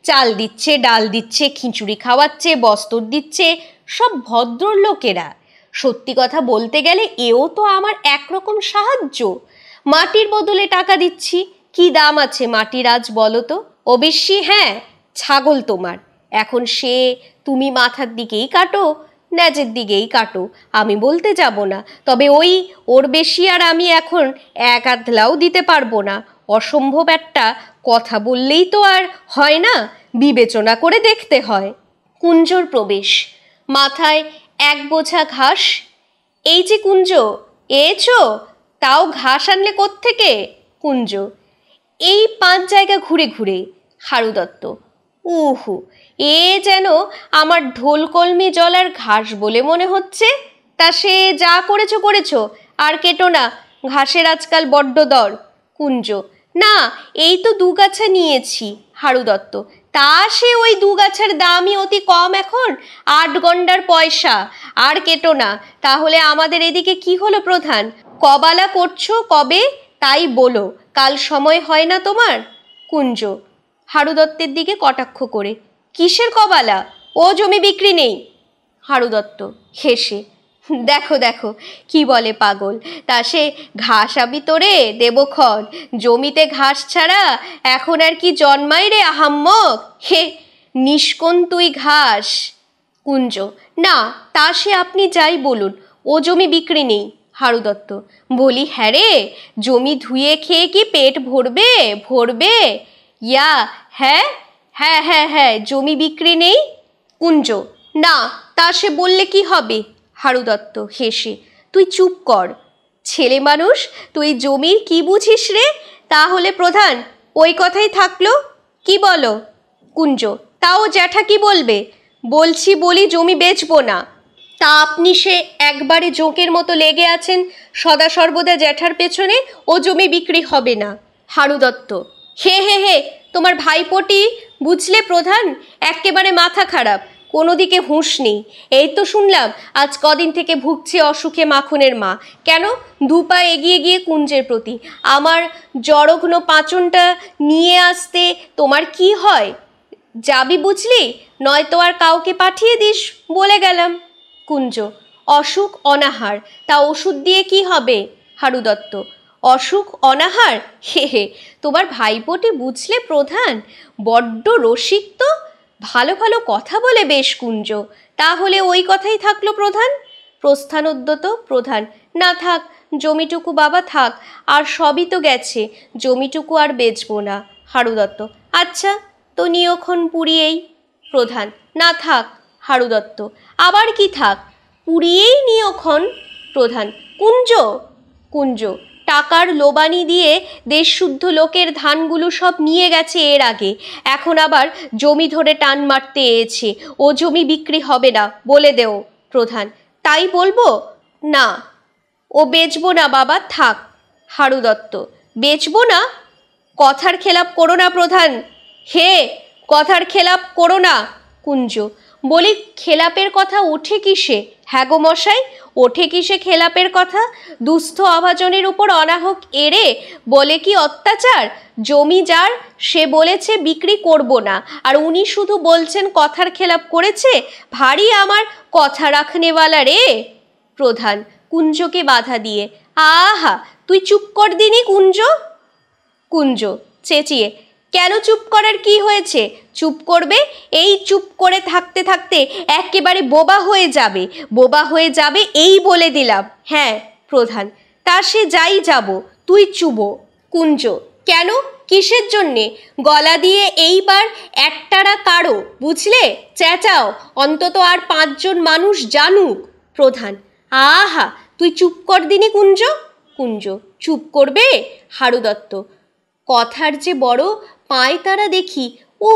চাল দিচ্ছে ডাল দিচ্ছে খিচুড়ি খাওয়াচ্ছে বস্ত্র দিচ্ছে সব ভদ্র লোকেরা সত্যি কথা বলতে গেলে এও তো আমার একরকম সাহায্য মাটির বদলে টাকা দিচ্ছি কি দাম আছে মাটির আজ বলো তো অবশ্যই হ্যাঁ ছাগল তোমার এখন সে তুমি মাথার দিকেই কাটো ন্যাজের দিকেই কাটো আমি বলতে যাব না তবে ওই ওর বেশি আর আমি এখন এক আধলাও দিতে পারবো না অসম্ভব একটা কথা বললেই তো আর হয় না বিবেচনা করে দেখতে হয় কুঞ্জর প্রবেশ মাথায় এক বোঝা ঘাস এই যে কুঞ্জ এছো তাও ঘাস আনলে থেকে কুঞ্জ এই পাঁচ জায়গা ঘুরে ঘুরে হারু দত্ত উহু এ যেন আমার ঢোলকলমি জল আর ঘাস বলে মনে হচ্ছে তা সে যা করেছো করেছো আর কেটো না ঘাসের আজকাল বড্ড দর কুঞ্জ না এই তো দু গাছা নিয়েছি হারু দত্ত তা সে ওই দু গাছের দামই অতি কম এখন আট গন্ডার পয়সা আর কেটো না তাহলে আমাদের এদিকে কি হলো প্রধান কবালা করছো কবে তাই বলো কাল সময় হয় না তোমার কুঞ্জ হারুদত্তের দিকে কটাক্ষ করে কিসের কবালা ও জমি বিক্রি নেই হারুদত্ত হেসে দেখো দেখো কি বলে পাগল তা সে ঘাস আমি তোরে দেবো খড় জমিতে ঘাস ছাড়া এখন আর কি জন্মাই রে আহাম্মক হে নিষ্কন তুই ঘাস কুঞ্জ না তা সে আপনি যাই বলুন ও জমি বিক্রি নেই হারু দত্ত বলি হ্যাঁ রে জমি ধুয়ে খেয়ে কি পেট ভরবে ভরবে ইয়া হ্যাঁ হ্যাঁ হ্যাঁ হ্যাঁ জমি বিক্রি নেই কুঞ্জ না তা সে বললে কি হবে হারু দত্ত হেসে তুই চুপ কর ছেলে মানুষ তুই জমির কি বুঝিস রে তাহলে প্রধান ওই কথাই থাকলো কি বলো কুঞ্জ তাও জ্যাঠা কি বলবে বলছি বলি জমি বেচবো না তা আপনি সে একবারে জোঁকের মতো লেগে আছেন সদা সর্বদা জ্যাঠার পেছনে ও জমি বিক্রি হবে না হারু দত্ত হে হে হে তোমার ভাইপোটি বুঝলে প্রধান একেবারে মাথা খারাপ কোনো দিকে হুঁশ নেই এই তো শুনলাম আজ কদিন থেকে ভুগছে অসুখে মাখনের মা কেন দুপা এগিয়ে গিয়ে কুঞ্জের প্রতি আমার জড়ঘ্ন পাঁচনটা নিয়ে আসতে তোমার কি হয় যাবি বুঝলি নয়তো আর কাউকে পাঠিয়ে দিস বলে গেলাম কুঞ্জ অসুখ অনাহার তা ওষুধ দিয়ে কি হবে হারু দত্ত অসুখ অনাহার হে হে তোমার ভাইপোটি বুঝলে প্রধান বড্ড রসিক তো ভালো ভালো কথা বলে বেশ কুঞ্জ তাহলে ওই কথাই থাকলো প্রধান প্রস্থানোদ্যত প্রধান না থাক জমিটুকু বাবা থাক আর সবই তো গেছে জমিটুকু আর বেচবো না হারুদত্ত আচ্ছা তো নিয়ক্ষণ পুড়িয়েই প্রধান না থাক হারুদত্ত আবার কি থাক পুড়িয়েই নিয়ক্ষণ প্রধান কুঞ্জ কুঞ্জ টাকার লোবানি দিয়ে দেশশুদ্ধ লোকের ধানগুলো সব নিয়ে গেছে এর আগে এখন আবার জমি ধরে টান মারতে এছে ও জমি বিক্রি হবে না বলে দেও প্রধান তাই বলবো না ও বেচবো না বাবা থাক হারু দত্ত বেচবো না কথার খেলাপ করো না প্রধান হে কথার খেলাপ করো না কুঞ্জ বলি খেলাপের কথা ওঠে কিসে হ্যাগো মশাই ওঠে কি সে খেলাপের কথা দুস্থ অভাজনের উপর অনাহক এড়ে বলে কি অত্যাচার জমি যার সে বলেছে বিক্রি করব না আর উনি শুধু বলছেন কথার খেলাপ করেছে ভারী আমার কথা রাখনেওয়ালা রে প্রধান কুঞ্জকে বাধা দিয়ে আহা তুই চুপ কর দিনি কুঞ্জ কুঞ্জ চেঁচিয়ে কেন চুপ করার কি হয়েছে চুপ করবে এই চুপ করে থাকতে থাকতে একেবারে বোবা হয়ে যাবে বোবা হয়ে যাবে এই বলে দিলাম হ্যাঁ প্রধান তা সে যাই যাব তুই চুবো কুঞ্জ কেন কিসের জন্যে গলা দিয়ে এইবার একটারা কারো বুঝলে চেঁচাও অন্তত আর পাঁচজন মানুষ জানুক প্রধান আহা তুই চুপ কর দিনি কুঞ্জ কুঞ্জ চুপ করবে হারু দত্ত কথার যে বড় তারা দেখি ও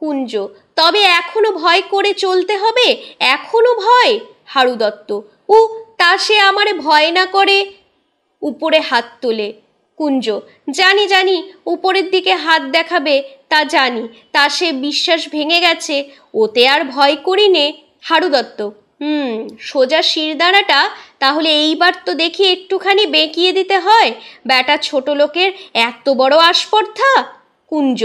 কুঞ্জ তবে এখনো ভয় করে চলতে হবে এখনো ভয় হারু দত্ত উ তা সে আমারে ভয় না করে উপরে হাত তোলে কুঞ্জ জানি জানি উপরের দিকে হাত দেখাবে তা জানি তা সে বিশ্বাস ভেঙে গেছে ওতে আর ভয় করি নে হারু দত্ত হুম সোজা শিরদাঁড়াটা তাহলে এইবার তো দেখি একটুখানি বেঁকিয়ে দিতে হয় ব্যাটা ছোট লোকের এত বড় আস্পর্ধা কুঞ্জ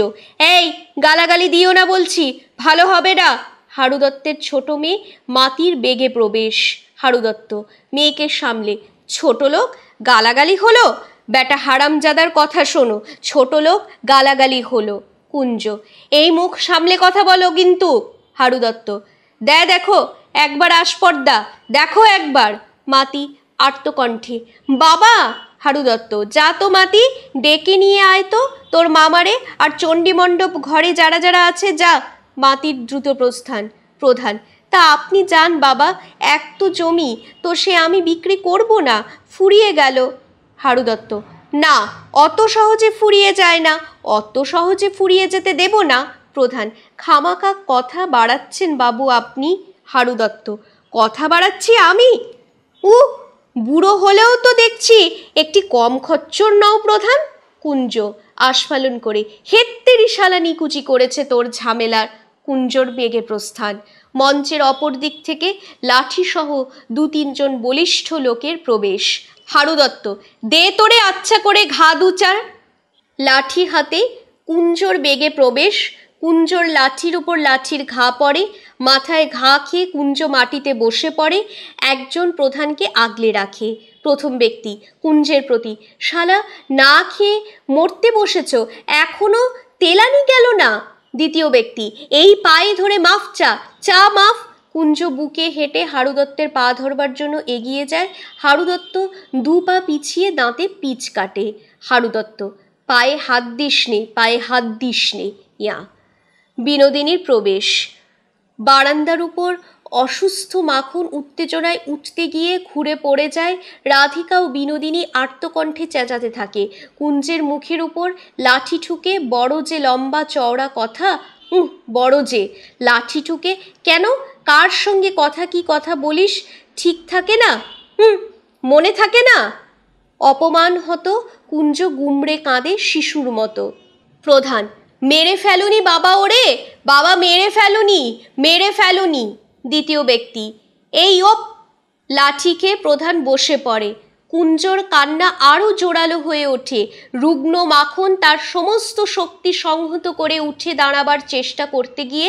এই গালাগালি দিও না বলছি ভালো হবে না হারু দত্তের ছোট মেয়ে মাতির বেগে প্রবেশ হারু দত্ত মেয়েকে সামলে ছোট লোক গালাগালি হলো বেটা হারামজাদার কথা শোনো ছোট লোক গালাগালি হলো কুঞ্জ এই মুখ সামলে কথা বলো কিন্তু হারু দত্ত দে দেখো একবার আসপর্দা দেখো একবার মাতি আত্মকণ্ঠে বাবা হারু দত্ত যা তো মাতি ডেকে নিয়ে আয় তো তোর মামারে আর চণ্ডীমণ্ডপ ঘরে যারা যারা আছে যা মাতির দ্রুত প্রস্থান প্রধান তা আপনি যান বাবা এক তো জমি তো সে আমি বিক্রি করব না ফুরিয়ে গেল হারু দত্ত না অত সহজে ফুরিয়ে যায় না অত সহজে ফুরিয়ে যেতে দেব না প্রধান খামাকা কথা বাড়াচ্ছেন বাবু আপনি হারু দত্ত কথা বাড়াচ্ছি আমি উহ বুড়ো হলেও তো দেখছি একটি কম খচ্চর নও প্রধান কুঞ্জ আস্ফালন করে হেত্তেরি রিশালা নিকুচি করেছে তোর ঝামেলার কুঞ্জর বেগে প্রস্থান মঞ্চের অপর দিক থেকে লাঠিসহ দু তিনজন বলিষ্ঠ লোকের প্রবেশ হারুদত্ত দে তোরে আচ্ছা করে ঘা দুচার লাঠি হাতে কুঞ্জর বেগে প্রবেশ কুঞ্জর লাঠির উপর লাঠির ঘা পড়ে মাথায় ঘা খেয়ে কুঞ্জ মাটিতে বসে পড়ে একজন প্রধানকে আগলে রাখে প্রথম ব্যক্তি কুঞ্জের প্রতি শালা না খেয়ে মরতে বসেছ এখনও তেলানি গেল না দ্বিতীয় ব্যক্তি এই পায়ে ধরে মাফ চা চা মাফ কুঞ্জ বুকে হেঁটে হারুদত্তের পা ধরবার জন্য এগিয়ে যায় হারুদত্ত দু পা পিছিয়ে দাঁতে পিচ কাটে হারুদত্ত পায়ে হাত দিস নে পায়ে হাত দিস নে ইয়া বিনোদিনীর প্রবেশ বারান্দার উপর অসুস্থ মাখন উত্তেজনায় উঠতে গিয়ে ঘুরে পড়ে যায় রাধিকা ও বিনোদিনী আর্তকণ্ঠে চেঁচাতে থাকে কুঞ্জের মুখের উপর লাঠি ঠুকে বড় যে লম্বা চওড়া কথা উহ বড় যে লাঠি ঠুকে কেন কার সঙ্গে কথা কি কথা বলিস ঠিক থাকে না হুম মনে থাকে না অপমান হতো কুঞ্জ গুমড়ে কাঁদে শিশুর মতো প্রধান মেরে ফেলুনি বাবা ওরে বাবা মেরে ফেলুনি মেরে ফেলুনি দ্বিতীয় ব্যক্তি এই ওপ লাঠিকে প্রধান বসে পড়ে কুঞ্জর কান্না আরও জোরালো হয়ে ওঠে রুগ্ন মাখন তার সমস্ত শক্তি সংহত করে উঠে দাঁড়াবার চেষ্টা করতে গিয়ে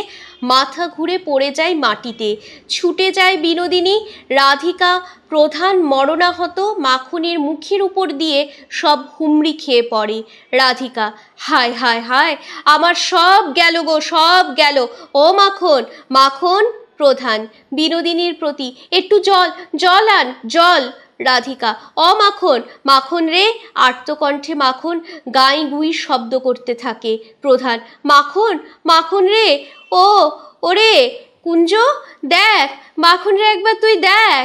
মাথা ঘুরে পড়ে যায় মাটিতে ছুটে যায় বিনোদিনী রাধিকা প্রধান মরণাহত মাখনের মুখের উপর দিয়ে সব হুমড়ি খেয়ে পড়ে রাধিকা হায় হায় হায় আমার সব গেল গো সব গেল ও মাখন মাখন প্রধান বিনোদিনীর প্রতি একটু জল জল আন জল রাধিকা অ মাখন মাখন রে আর্তকণ্ঠে মাখন গাঁই গুই শব্দ করতে থাকে প্রধান মাখন মাখন রে ও ওরে কুঞ্জ দেখ মাখন রে একবার তুই দেখ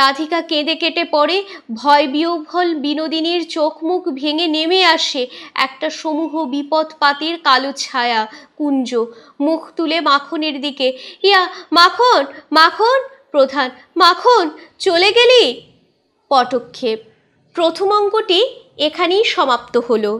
রাধিকা কেঁদে কেটে পড়ে ভয় বিয়োভল বিনোদিনীর চোখ মুখ ভেঙে নেমে আসে একটা সমূহ বিপদ পাতির কালো ছায়া কুঞ্জ মুখ তুলে মাখনের দিকে ইয়া মাখন মাখন প্রধান মাখন চলে গেলি পটক্ষেপ প্রথম অঙ্কটি এখানেই সমাপ্ত হলো